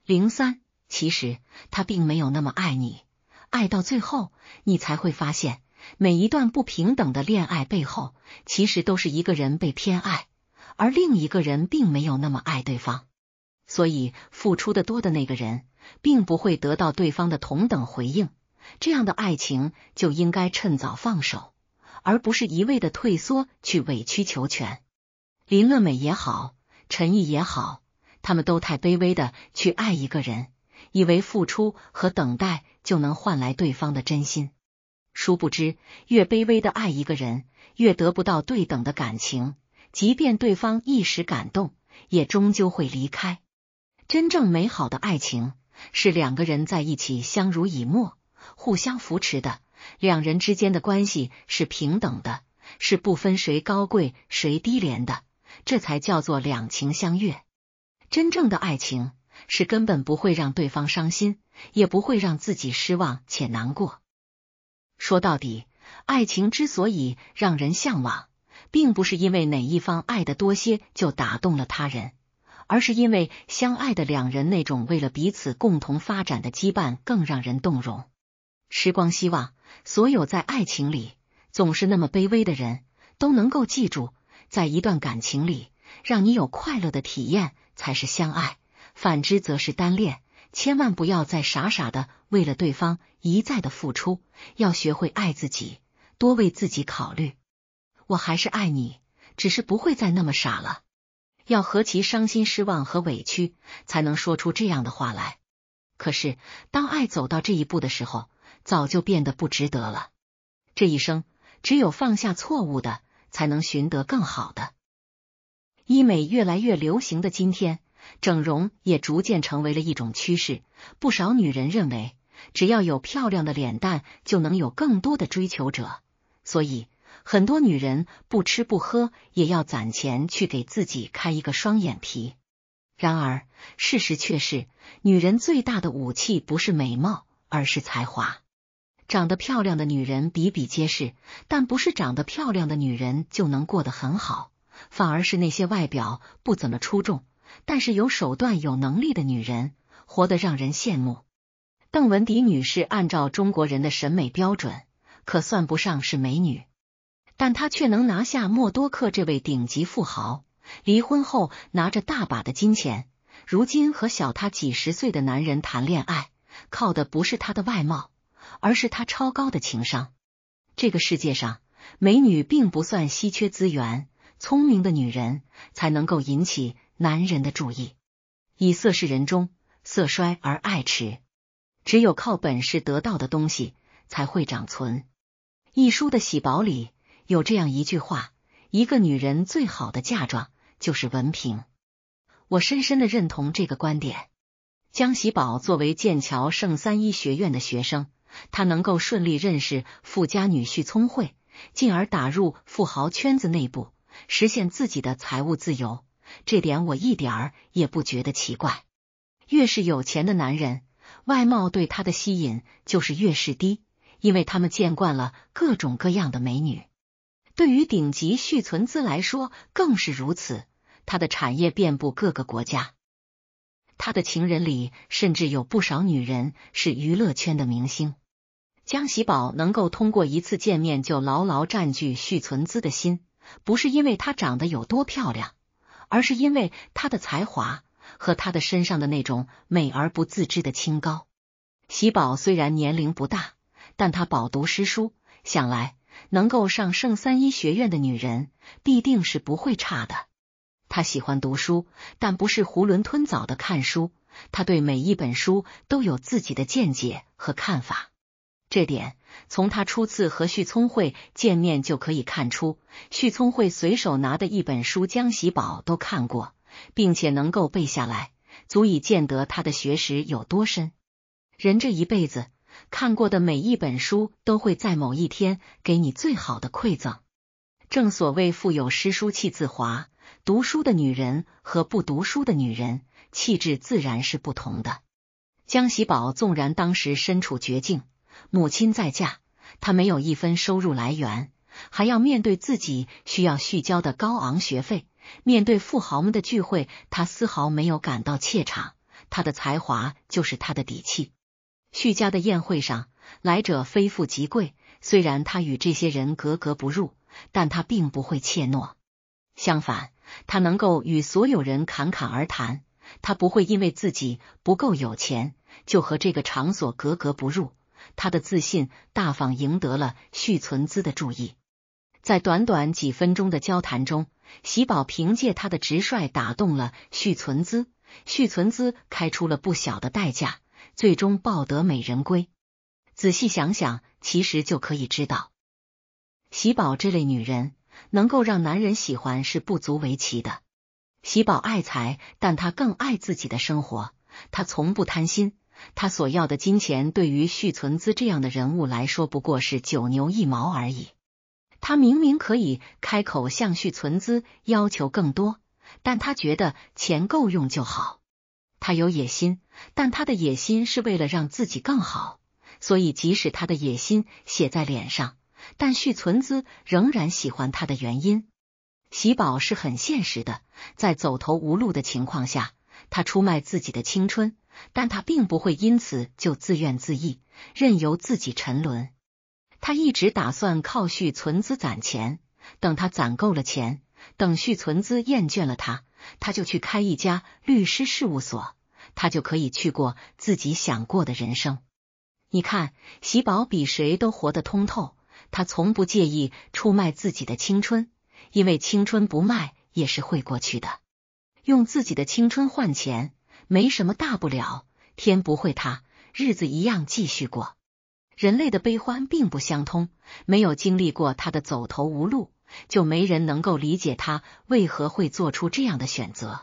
零三，其实他并没有那么爱你，爱到最后，你才会发现。每一段不平等的恋爱背后，其实都是一个人被偏爱，而另一个人并没有那么爱对方。所以，付出的多的那个人，并不会得到对方的同等回应。这样的爱情就应该趁早放手，而不是一味的退缩去委曲求全。林乐美也好，陈毅也好，他们都太卑微的去爱一个人，以为付出和等待就能换来对方的真心。殊不知，越卑微的爱一个人，越得不到对等的感情。即便对方一时感动，也终究会离开。真正美好的爱情是两个人在一起相濡以沫、互相扶持的，两人之间的关系是平等的，是不分谁高贵谁低廉的。这才叫做两情相悦。真正的爱情是根本不会让对方伤心，也不会让自己失望且难过。说到底，爱情之所以让人向往，并不是因为哪一方爱的多些就打动了他人，而是因为相爱的两人那种为了彼此共同发展的羁绊更让人动容。时光希望所有在爱情里总是那么卑微的人都能够记住，在一段感情里让你有快乐的体验才是相爱，反之则是单恋。千万不要再傻傻的为了对方一再的付出，要学会爱自己，多为自己考虑。我还是爱你，只是不会再那么傻了。要何其伤心、失望和委屈，才能说出这样的话来？可是，当爱走到这一步的时候，早就变得不值得了。这一生，只有放下错误的，才能寻得更好的。医美越来越流行的今天。整容也逐渐成为了一种趋势，不少女人认为，只要有漂亮的脸蛋，就能有更多的追求者，所以很多女人不吃不喝也要攒钱去给自己开一个双眼皮。然而，事实却是，女人最大的武器不是美貌，而是才华。长得漂亮的女人比比皆是，但不是长得漂亮的女人就能过得很好，反而是那些外表不怎么出众。但是有手段、有能力的女人活得让人羡慕。邓文迪女士按照中国人的审美标准，可算不上是美女，但她却能拿下默多克这位顶级富豪。离婚后拿着大把的金钱，如今和小她几十岁的男人谈恋爱，靠的不是她的外貌，而是她超高的情商。这个世界上，美女并不算稀缺资源，聪明的女人才能够引起。男人的注意，以色事人中，色衰而爱弛。只有靠本事得到的东西才会长存。一书的喜宝里有这样一句话：“一个女人最好的嫁妆就是文凭。”我深深的认同这个观点。江喜宝作为剑桥圣三一学院的学生，他能够顺利认识富家女婿聪慧，进而打入富豪圈子内部，实现自己的财务自由。这点我一点儿也不觉得奇怪。越是有钱的男人，外貌对他的吸引就是越是低，因为他们见惯了各种各样的美女。对于顶级续存资来说更是如此，他的产业遍布各个国家，他的情人里甚至有不少女人是娱乐圈的明星。江喜宝能够通过一次见面就牢牢占据续存资的心，不是因为他长得有多漂亮。而是因为她的才华和她的身上的那种美而不自知的清高。喜宝虽然年龄不大，但她饱读诗书，想来能够上圣三一学院的女人必定是不会差的。她喜欢读书，但不是囫囵吞枣的看书，她对每一本书都有自己的见解和看法。这点从他初次和旭聪慧见面就可以看出，旭聪慧随手拿的一本书江喜宝都看过，并且能够背下来，足以见得他的学识有多深。人这一辈子看过的每一本书，都会在某一天给你最好的馈赠。正所谓腹有诗书气自华，读书的女人和不读书的女人气质自然是不同的。江喜宝纵然当时身处绝境。母亲再嫁，他没有一分收入来源，还要面对自己需要续交的高昂学费。面对富豪们的聚会，他丝毫没有感到怯场。他的才华就是他的底气。续家的宴会上，来者非富即贵。虽然他与这些人格格不入，但他并不会怯懦。相反，他能够与所有人侃侃而谈。他不会因为自己不够有钱就和这个场所格格不入。她的自信、大方赢得了续存姿的注意。在短短几分钟的交谈中，喜宝凭借他的直率打动了续存姿，续存姿开出了不小的代价，最终抱得美人归。仔细想想，其实就可以知道，喜宝这类女人能够让男人喜欢是不足为奇的。喜宝爱财，但她更爱自己的生活，她从不贪心。他所要的金钱，对于续存资这样的人物来说，不过是九牛一毛而已。他明明可以开口向续存资要求更多，但他觉得钱够用就好。他有野心，但他的野心是为了让自己更好。所以，即使他的野心写在脸上，但续存资仍然喜欢他的原因。喜宝是很现实的，在走投无路的情况下，他出卖自己的青春。但他并不会因此就自怨自艾，任由自己沉沦。他一直打算靠续存资攒钱，等他攒够了钱，等续存资厌倦了他，他就去开一家律师事务所，他就可以去过自己想过的人生。你看，喜宝比谁都活得通透，他从不介意出卖自己的青春，因为青春不卖也是会过去的，用自己的青春换钱。没什么大不了，天不会塌，日子一样继续过。人类的悲欢并不相通，没有经历过他的走投无路，就没人能够理解他为何会做出这样的选择。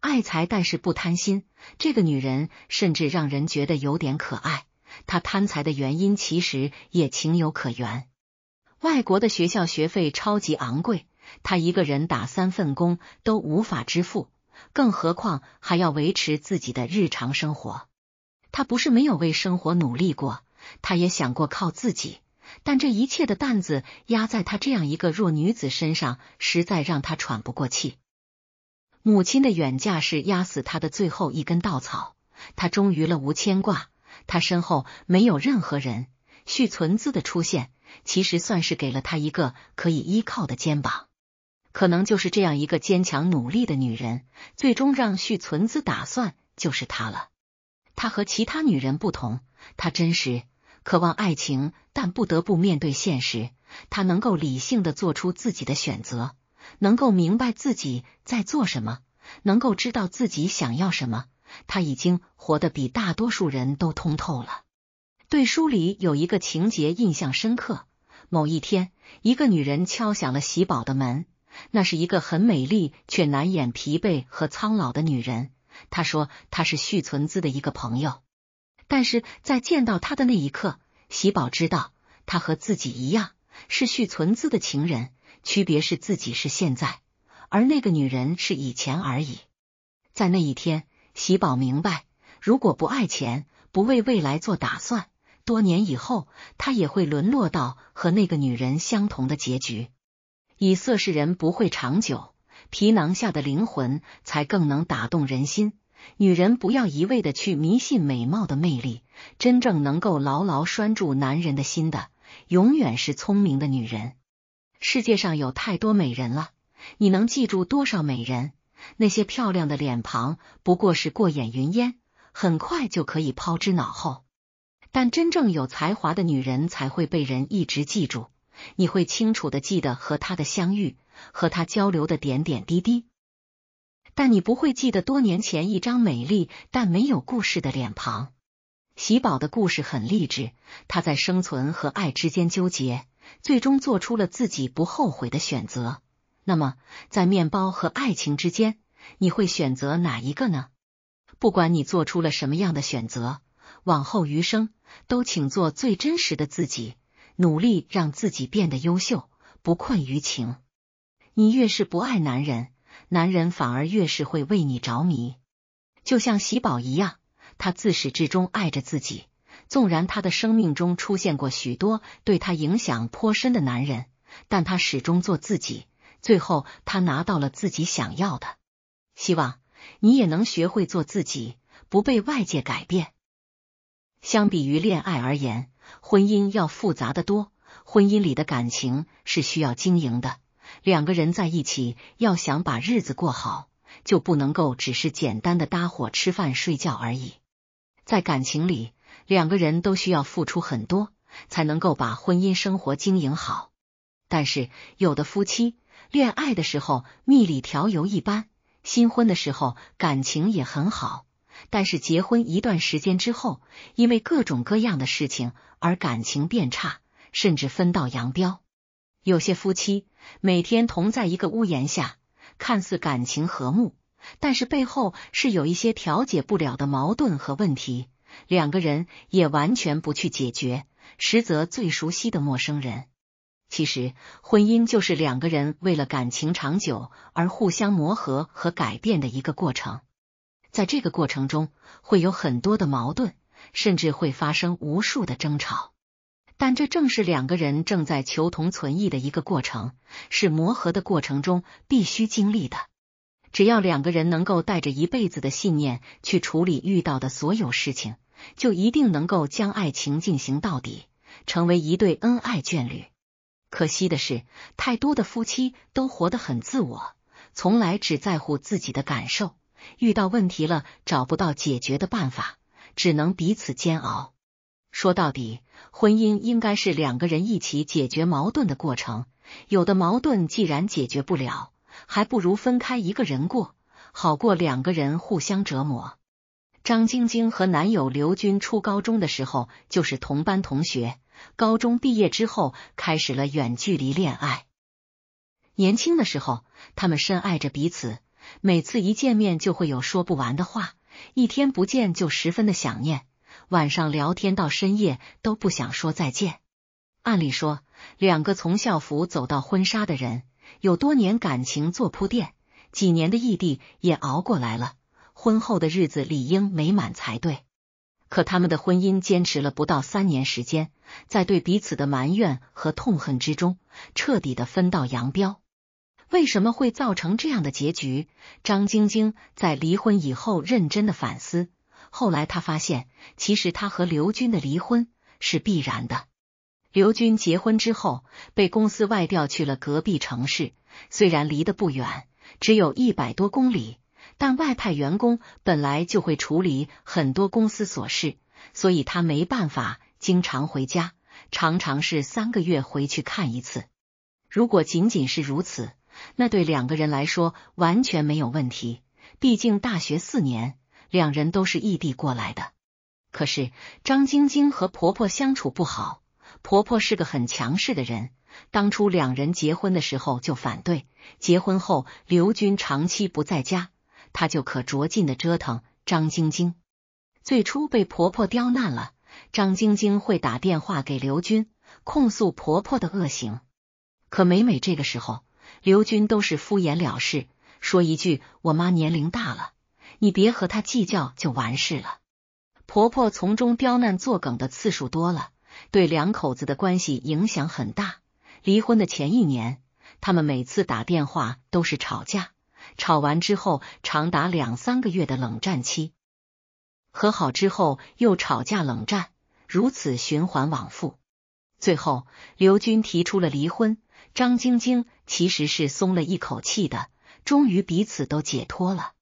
爱财但是不贪心，这个女人甚至让人觉得有点可爱。她贪财的原因其实也情有可原，外国的学校学费超级昂贵，她一个人打三份工都无法支付。更何况还要维持自己的日常生活。他不是没有为生活努力过，他也想过靠自己，但这一切的担子压在他这样一个弱女子身上，实在让他喘不过气。母亲的远嫁是压死他的最后一根稻草，他终于了无牵挂，他身后没有任何人。续存资的出现，其实算是给了他一个可以依靠的肩膀。可能就是这样一个坚强努力的女人，最终让续存资打算就是她了。她和其他女人不同，她真实渴望爱情，但不得不面对现实。她能够理性的做出自己的选择，能够明白自己在做什么，能够知道自己想要什么。她已经活得比大多数人都通透了。对书里有一个情节印象深刻：某一天，一个女人敲响了喜宝的门。那是一个很美丽却难掩疲惫和苍老的女人。她说她是续存姿的一个朋友，但是在见到她的那一刻，喜宝知道她和自己一样是续存姿的情人，区别是自己是现在，而那个女人是以前而已。在那一天，喜宝明白，如果不爱钱，不为未来做打算，多年以后，他也会沦落到和那个女人相同的结局。以色示人不会长久，皮囊下的灵魂才更能打动人心。女人不要一味的去迷信美貌的魅力，真正能够牢牢拴住男人的心的，永远是聪明的女人。世界上有太多美人了，你能记住多少美人？那些漂亮的脸庞不过是过眼云烟，很快就可以抛之脑后。但真正有才华的女人才会被人一直记住。你会清楚的记得和他的相遇，和他交流的点点滴滴，但你不会记得多年前一张美丽但没有故事的脸庞。喜宝的故事很励志，他在生存和爱之间纠结，最终做出了自己不后悔的选择。那么，在面包和爱情之间，你会选择哪一个呢？不管你做出了什么样的选择，往后余生都请做最真实的自己。努力让自己变得优秀，不困于情。你越是不爱男人，男人反而越是会为你着迷。就像喜宝一样，他自始至终爱着自己，纵然他的生命中出现过许多对他影响颇深的男人，但他始终做自己。最后，他拿到了自己想要的。希望你也能学会做自己，不被外界改变。相比于恋爱而言。婚姻要复杂的多，婚姻里的感情是需要经营的。两个人在一起，要想把日子过好，就不能够只是简单的搭伙吃饭睡觉而已。在感情里，两个人都需要付出很多，才能够把婚姻生活经营好。但是，有的夫妻恋爱的时候蜜里调油一般，新婚的时候感情也很好。但是结婚一段时间之后，因为各种各样的事情而感情变差，甚至分道扬镳。有些夫妻每天同在一个屋檐下，看似感情和睦，但是背后是有一些调解不了的矛盾和问题。两个人也完全不去解决，实则最熟悉的陌生人。其实，婚姻就是两个人为了感情长久而互相磨合和改变的一个过程。在这个过程中，会有很多的矛盾，甚至会发生无数的争吵。但这正是两个人正在求同存异的一个过程，是磨合的过程中必须经历的。只要两个人能够带着一辈子的信念去处理遇到的所有事情，就一定能够将爱情进行到底，成为一对恩爱眷侣。可惜的是，太多的夫妻都活得很自我，从来只在乎自己的感受。遇到问题了，找不到解决的办法，只能彼此煎熬。说到底，婚姻应该是两个人一起解决矛盾的过程。有的矛盾既然解决不了，还不如分开一个人过，好过两个人互相折磨。张晶晶和男友刘军初高中的时候就是同班同学，高中毕业之后开始了远距离恋爱。年轻的时候，他们深爱着彼此。每次一见面就会有说不完的话，一天不见就十分的想念，晚上聊天到深夜都不想说再见。按理说，两个从校服走到婚纱的人，有多年感情做铺垫，几年的异地也熬过来了，婚后的日子理应美满才对。可他们的婚姻坚持了不到三年时间，在对彼此的埋怨和痛恨之中，彻底的分道扬镳。为什么会造成这样的结局？张晶晶在离婚以后认真的反思，后来她发现，其实她和刘军的离婚是必然的。刘军结婚之后被公司外调去了隔壁城市，虽然离得不远，只有一百多公里，但外派员工本来就会处理很多公司琐事，所以他没办法经常回家，常常是三个月回去看一次。如果仅仅是如此，那对两个人来说完全没有问题，毕竟大学四年两人都是异地过来的。可是张晶晶和婆婆相处不好，婆婆是个很强势的人，当初两人结婚的时候就反对。结婚后，刘军长期不在家，她就可着劲的折腾张晶晶。最初被婆婆刁难了，张晶晶会打电话给刘军控诉婆婆的恶行，可每每这个时候。刘军都是敷衍了事，说一句“我妈年龄大了，你别和她计较”就完事了。婆婆从中刁难作梗的次数多了，对两口子的关系影响很大。离婚的前一年，他们每次打电话都是吵架，吵完之后长达两三个月的冷战期，和好之后又吵架冷战，如此循环往复。最后，刘军提出了离婚。张晶晶其实是松了一口气的，终于彼此都解脱了。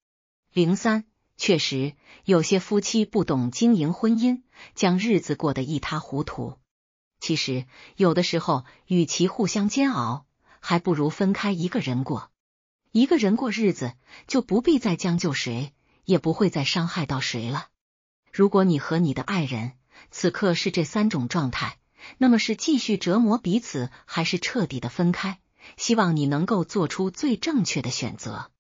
零三确实有些夫妻不懂经营婚姻，将日子过得一塌糊涂。其实有的时候，与其互相煎熬，还不如分开一个人过。一个人过日子，就不必再将就谁，也不会再伤害到谁了。如果你和你的爱人此刻是这三种状态。那么是继续折磨彼此，还是彻底的分开？希望你能够做出最正确的选择。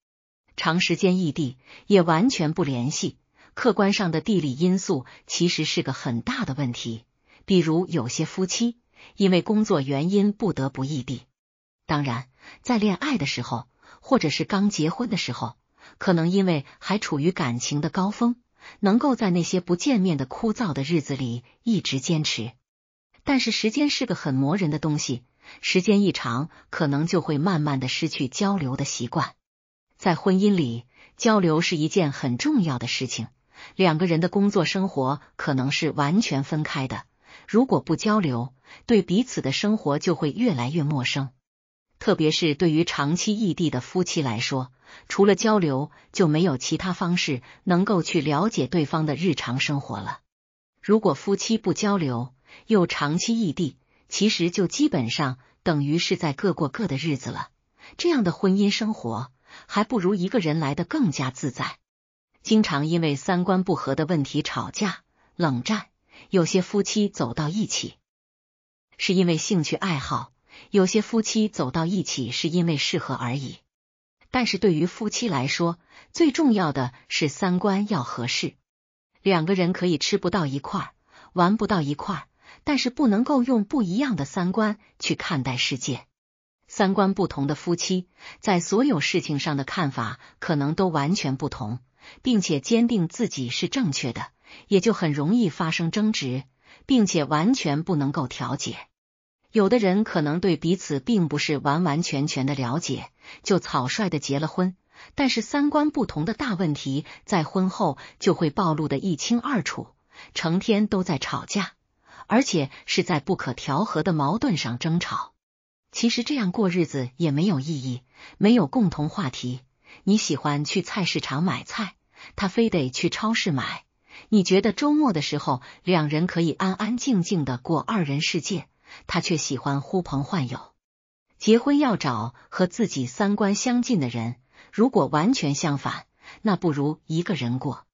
长时间异地也完全不联系，客观上的地理因素其实是个很大的问题。比如有些夫妻因为工作原因不得不异地。当然，在恋爱的时候，或者是刚结婚的时候，可能因为还处于感情的高峰，能够在那些不见面的枯燥的日子里一直坚持。但是时间是个很磨人的东西，时间一长，可能就会慢慢的失去交流的习惯。在婚姻里，交流是一件很重要的事情。两个人的工作生活可能是完全分开的，如果不交流，对彼此的生活就会越来越陌生。特别是对于长期异地的夫妻来说，除了交流，就没有其他方式能够去了解对方的日常生活了。如果夫妻不交流，又长期异地，其实就基本上等于是在各过各的日子了。这样的婚姻生活，还不如一个人来的更加自在。经常因为三观不合的问题吵架、冷战。有些夫妻走到一起，是因为兴趣爱好；有些夫妻走到一起，是因为适合而已。但是对于夫妻来说，最重要的是三观要合适。两个人可以吃不到一块，玩不到一块。但是不能够用不一样的三观去看待世界。三观不同的夫妻，在所有事情上的看法可能都完全不同，并且坚定自己是正确的，也就很容易发生争执，并且完全不能够调解。有的人可能对彼此并不是完完全全的了解，就草率的结了婚。但是三观不同的大问题在婚后就会暴露的一清二楚，成天都在吵架。而且是在不可调和的矛盾上争吵。其实这样过日子也没有意义，没有共同话题。你喜欢去菜市场买菜，他非得去超市买。你觉得周末的时候，两人可以安安静静的过二人世界，他却喜欢呼朋唤友。结婚要找和自己三观相近的人，如果完全相反，那不如一个人过。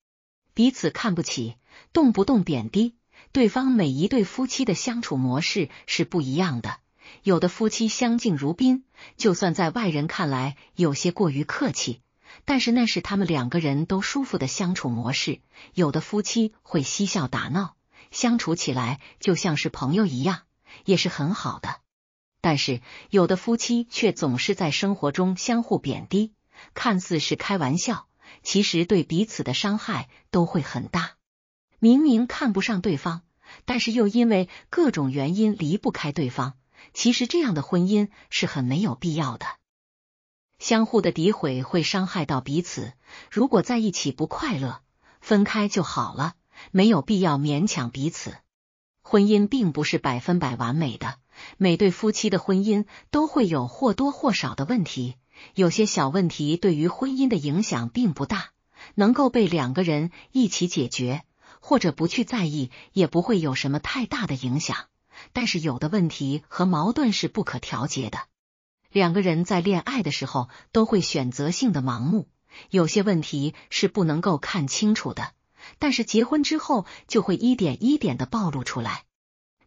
彼此看不起，动不动贬低。对方每一对夫妻的相处模式是不一样的，有的夫妻相敬如宾，就算在外人看来有些过于客气，但是那是他们两个人都舒服的相处模式；有的夫妻会嬉笑打闹，相处起来就像是朋友一样，也是很好的。但是有的夫妻却总是在生活中相互贬低，看似是开玩笑，其实对彼此的伤害都会很大。明明看不上对方，但是又因为各种原因离不开对方。其实这样的婚姻是很没有必要的，相互的诋毁会伤害到彼此。如果在一起不快乐，分开就好了，没有必要勉强彼此。婚姻并不是百分百完美的，每对夫妻的婚姻都会有或多或少的问题。有些小问题对于婚姻的影响并不大，能够被两个人一起解决。或者不去在意，也不会有什么太大的影响。但是有的问题和矛盾是不可调节的。两个人在恋爱的时候都会选择性的盲目，有些问题是不能够看清楚的。但是结婚之后就会一点一点的暴露出来。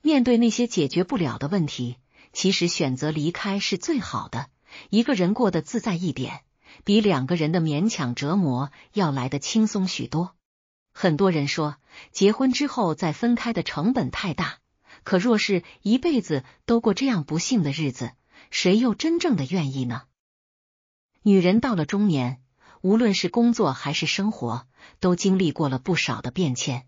面对那些解决不了的问题，其实选择离开是最好的。一个人过得自在一点，比两个人的勉强折磨要来得轻松许多。很多人说。结婚之后再分开的成本太大，可若是一辈子都过这样不幸的日子，谁又真正的愿意呢？女人到了中年，无论是工作还是生活，都经历过了不少的变迁。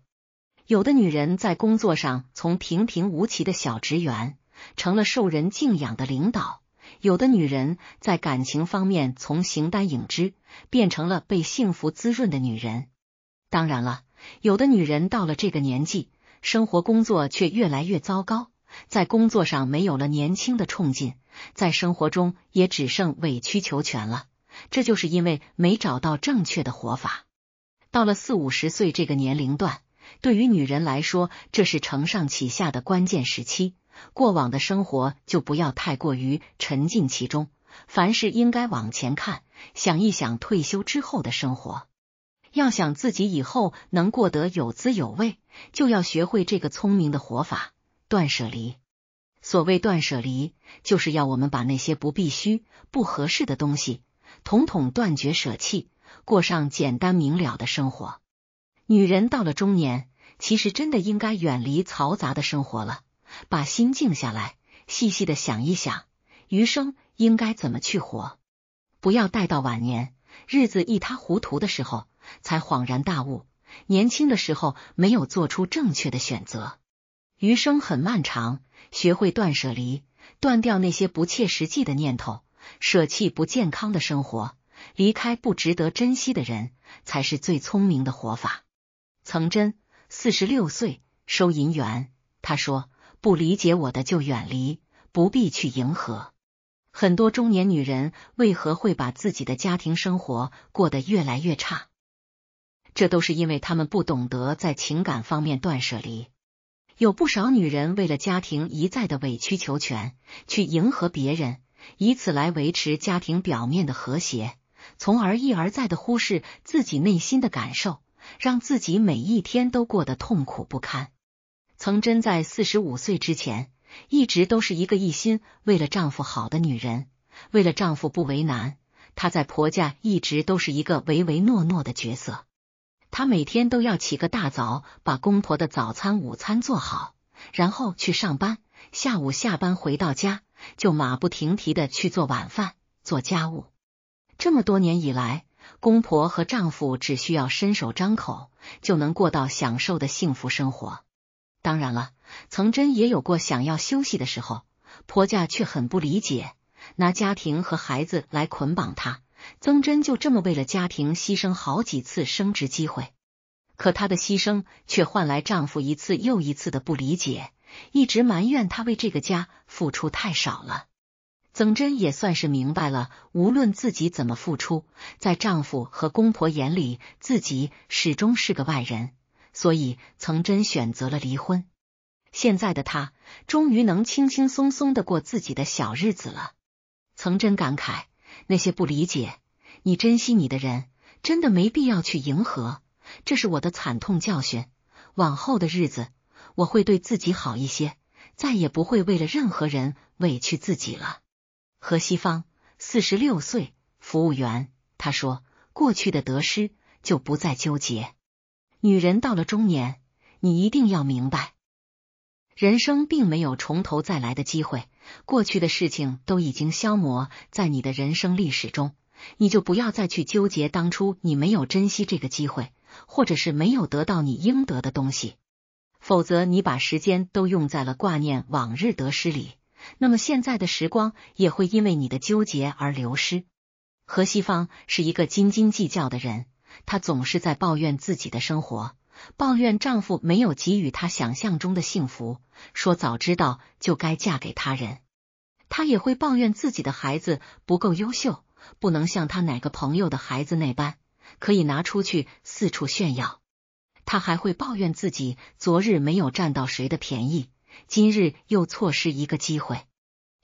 有的女人在工作上从平平无奇的小职员，成了受人敬仰的领导；有的女人在感情方面从形单影只，变成了被幸福滋润的女人。当然了。有的女人到了这个年纪，生活工作却越来越糟糕。在工作上没有了年轻的冲劲，在生活中也只剩委曲求全了。这就是因为没找到正确的活法。到了四五十岁这个年龄段，对于女人来说，这是承上启下的关键时期。过往的生活就不要太过于沉浸其中，凡事应该往前看，想一想退休之后的生活。要想自己以后能过得有滋有味，就要学会这个聪明的活法——断舍离。所谓断舍离，就是要我们把那些不必须、不合适的东西统统断绝舍弃，过上简单明了的生活。女人到了中年，其实真的应该远离嘈杂的生活了，把心静下来，细细的想一想，余生应该怎么去活，不要待到晚年日子一塌糊涂的时候。才恍然大悟，年轻的时候没有做出正确的选择。余生很漫长，学会断舍离，断掉那些不切实际的念头，舍弃不健康的生活，离开不值得珍惜的人，才是最聪明的活法。曾真，四十六岁，收银员。他说：“不理解我的就远离，不必去迎合。”很多中年女人为何会把自己的家庭生活过得越来越差？这都是因为他们不懂得在情感方面断舍离。有不少女人为了家庭一再的委曲求全，去迎合别人，以此来维持家庭表面的和谐，从而一而再的忽视自己内心的感受，让自己每一天都过得痛苦不堪。曾真在四十五岁之前，一直都是一个一心为了丈夫好的女人，为了丈夫不为难，她在婆家一直都是一个唯唯诺诺的角色。她每天都要起个大早，把公婆的早餐、午餐做好，然后去上班。下午下班回到家，就马不停蹄的去做晚饭、做家务。这么多年以来，公婆和丈夫只需要伸手张口，就能过到享受的幸福生活。当然了，曾真也有过想要休息的时候，婆家却很不理解，拿家庭和孩子来捆绑她。曾真就这么为了家庭牺牲好几次升职机会，可她的牺牲却换来丈夫一次又一次的不理解，一直埋怨她为这个家付出太少了。曾真也算是明白了，无论自己怎么付出，在丈夫和公婆眼里，自己始终是个外人。所以曾真选择了离婚。现在的她终于能轻轻松松的过自己的小日子了。曾真感慨。那些不理解你、珍惜你的人，真的没必要去迎合。这是我的惨痛教训。往后的日子，我会对自己好一些，再也不会为了任何人委屈自己了。何西方，四十六岁，服务员。他说，过去的得失就不再纠结。女人到了中年，你一定要明白，人生并没有从头再来的机会。过去的事情都已经消磨在你的人生历史中，你就不要再去纠结当初你没有珍惜这个机会，或者是没有得到你应得的东西。否则，你把时间都用在了挂念往日得失里，那么现在的时光也会因为你的纠结而流失。何西方是一个斤斤计较的人，他总是在抱怨自己的生活。抱怨丈夫没有给予她想象中的幸福，说早知道就该嫁给他人。她也会抱怨自己的孩子不够优秀，不能像她哪个朋友的孩子那般，可以拿出去四处炫耀。她还会抱怨自己昨日没有占到谁的便宜，今日又错失一个机会。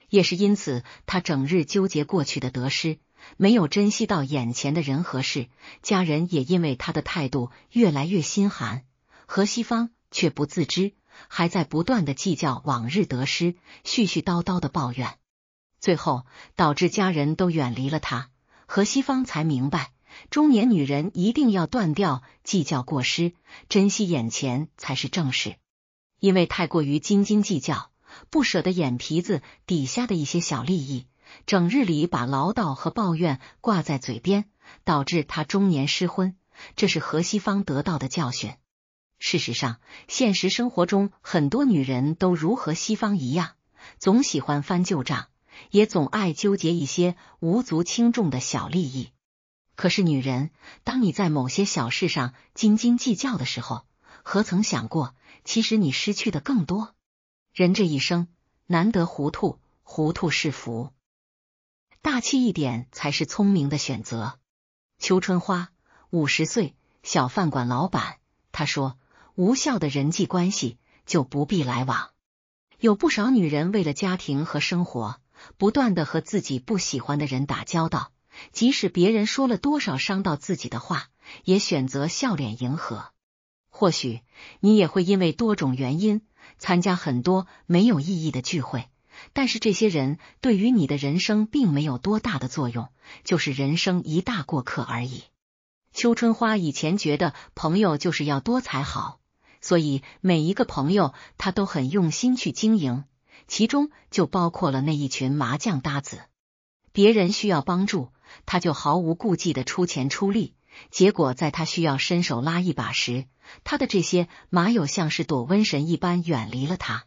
也是因此，她整日纠结过去的得失。没有珍惜到眼前的人和事，家人也因为他的态度越来越心寒。何西方却不自知，还在不断的计较往日得失，絮絮叨叨的抱怨，最后导致家人都远离了他。何西方才明白，中年女人一定要断掉计较过失，珍惜眼前才是正事。因为太过于斤斤计较，不舍得眼皮子底下的一些小利益。整日里把唠叨和抱怨挂在嘴边，导致他中年失婚。这是何西方得到的教训。事实上，现实生活中很多女人都如何西方一样，总喜欢翻旧账，也总爱纠结一些无足轻重的小利益。可是，女人，当你在某些小事上斤斤计较的时候，何曾想过，其实你失去的更多？人这一生难得糊涂，糊涂是福。大气一点才是聪明的选择。邱春花，五十岁，小饭馆老板。他说，无效的人际关系就不必来往。有不少女人为了家庭和生活，不断的和自己不喜欢的人打交道，即使别人说了多少伤到自己的话，也选择笑脸迎合。或许你也会因为多种原因，参加很多没有意义的聚会。但是这些人对于你的人生并没有多大的作用，就是人生一大过客而已。邱春花以前觉得朋友就是要多才好，所以每一个朋友他都很用心去经营，其中就包括了那一群麻将搭子。别人需要帮助，他就毫无顾忌的出钱出力。结果在他需要伸手拉一把时，他的这些麻友像是躲瘟神一般远离了他。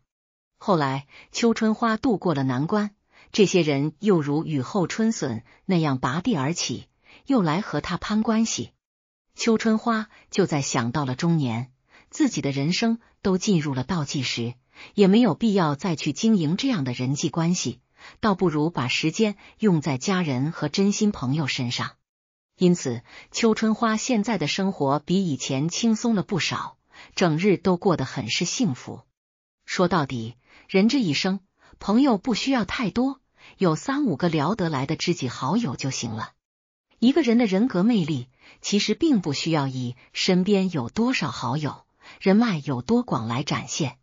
后来，秋春花度过了难关，这些人又如雨后春笋那样拔地而起，又来和他攀关系。秋春花就在想到了中年，自己的人生都进入了倒计时，也没有必要再去经营这样的人际关系，倒不如把时间用在家人和真心朋友身上。因此，秋春花现在的生活比以前轻松了不少，整日都过得很是幸福。说到底。人这一生，朋友不需要太多，有三五个聊得来的知己好友就行了。一个人的人格魅力，其实并不需要以身边有多少好友、人脉有多广来展现。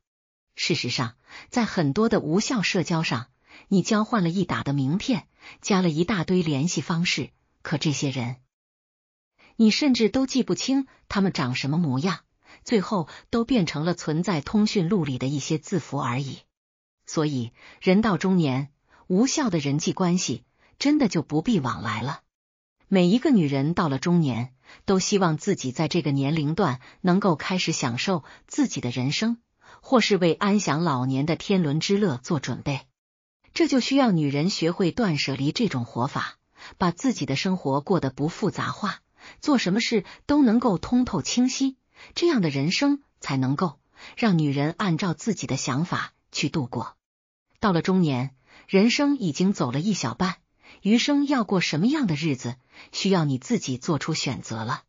事实上，在很多的无效社交上，你交换了一打的名片，加了一大堆联系方式，可这些人，你甚至都记不清他们长什么模样，最后都变成了存在通讯录里的一些字符而已。所以，人到中年，无效的人际关系真的就不必往来了。每一个女人到了中年，都希望自己在这个年龄段能够开始享受自己的人生，或是为安享老年的天伦之乐做准备。这就需要女人学会断舍离这种活法，把自己的生活过得不复杂化，做什么事都能够通透清晰，这样的人生才能够让女人按照自己的想法去度过。到了中年，人生已经走了一小半，余生要过什么样的日子，需要你自己做出选择了。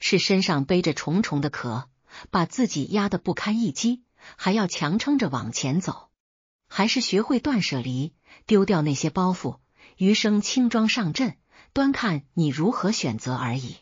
是身上背着重重的壳，把自己压得不堪一击，还要强撑着往前走，还是学会断舍离，丢掉那些包袱，余生轻装上阵，端看你如何选择而已。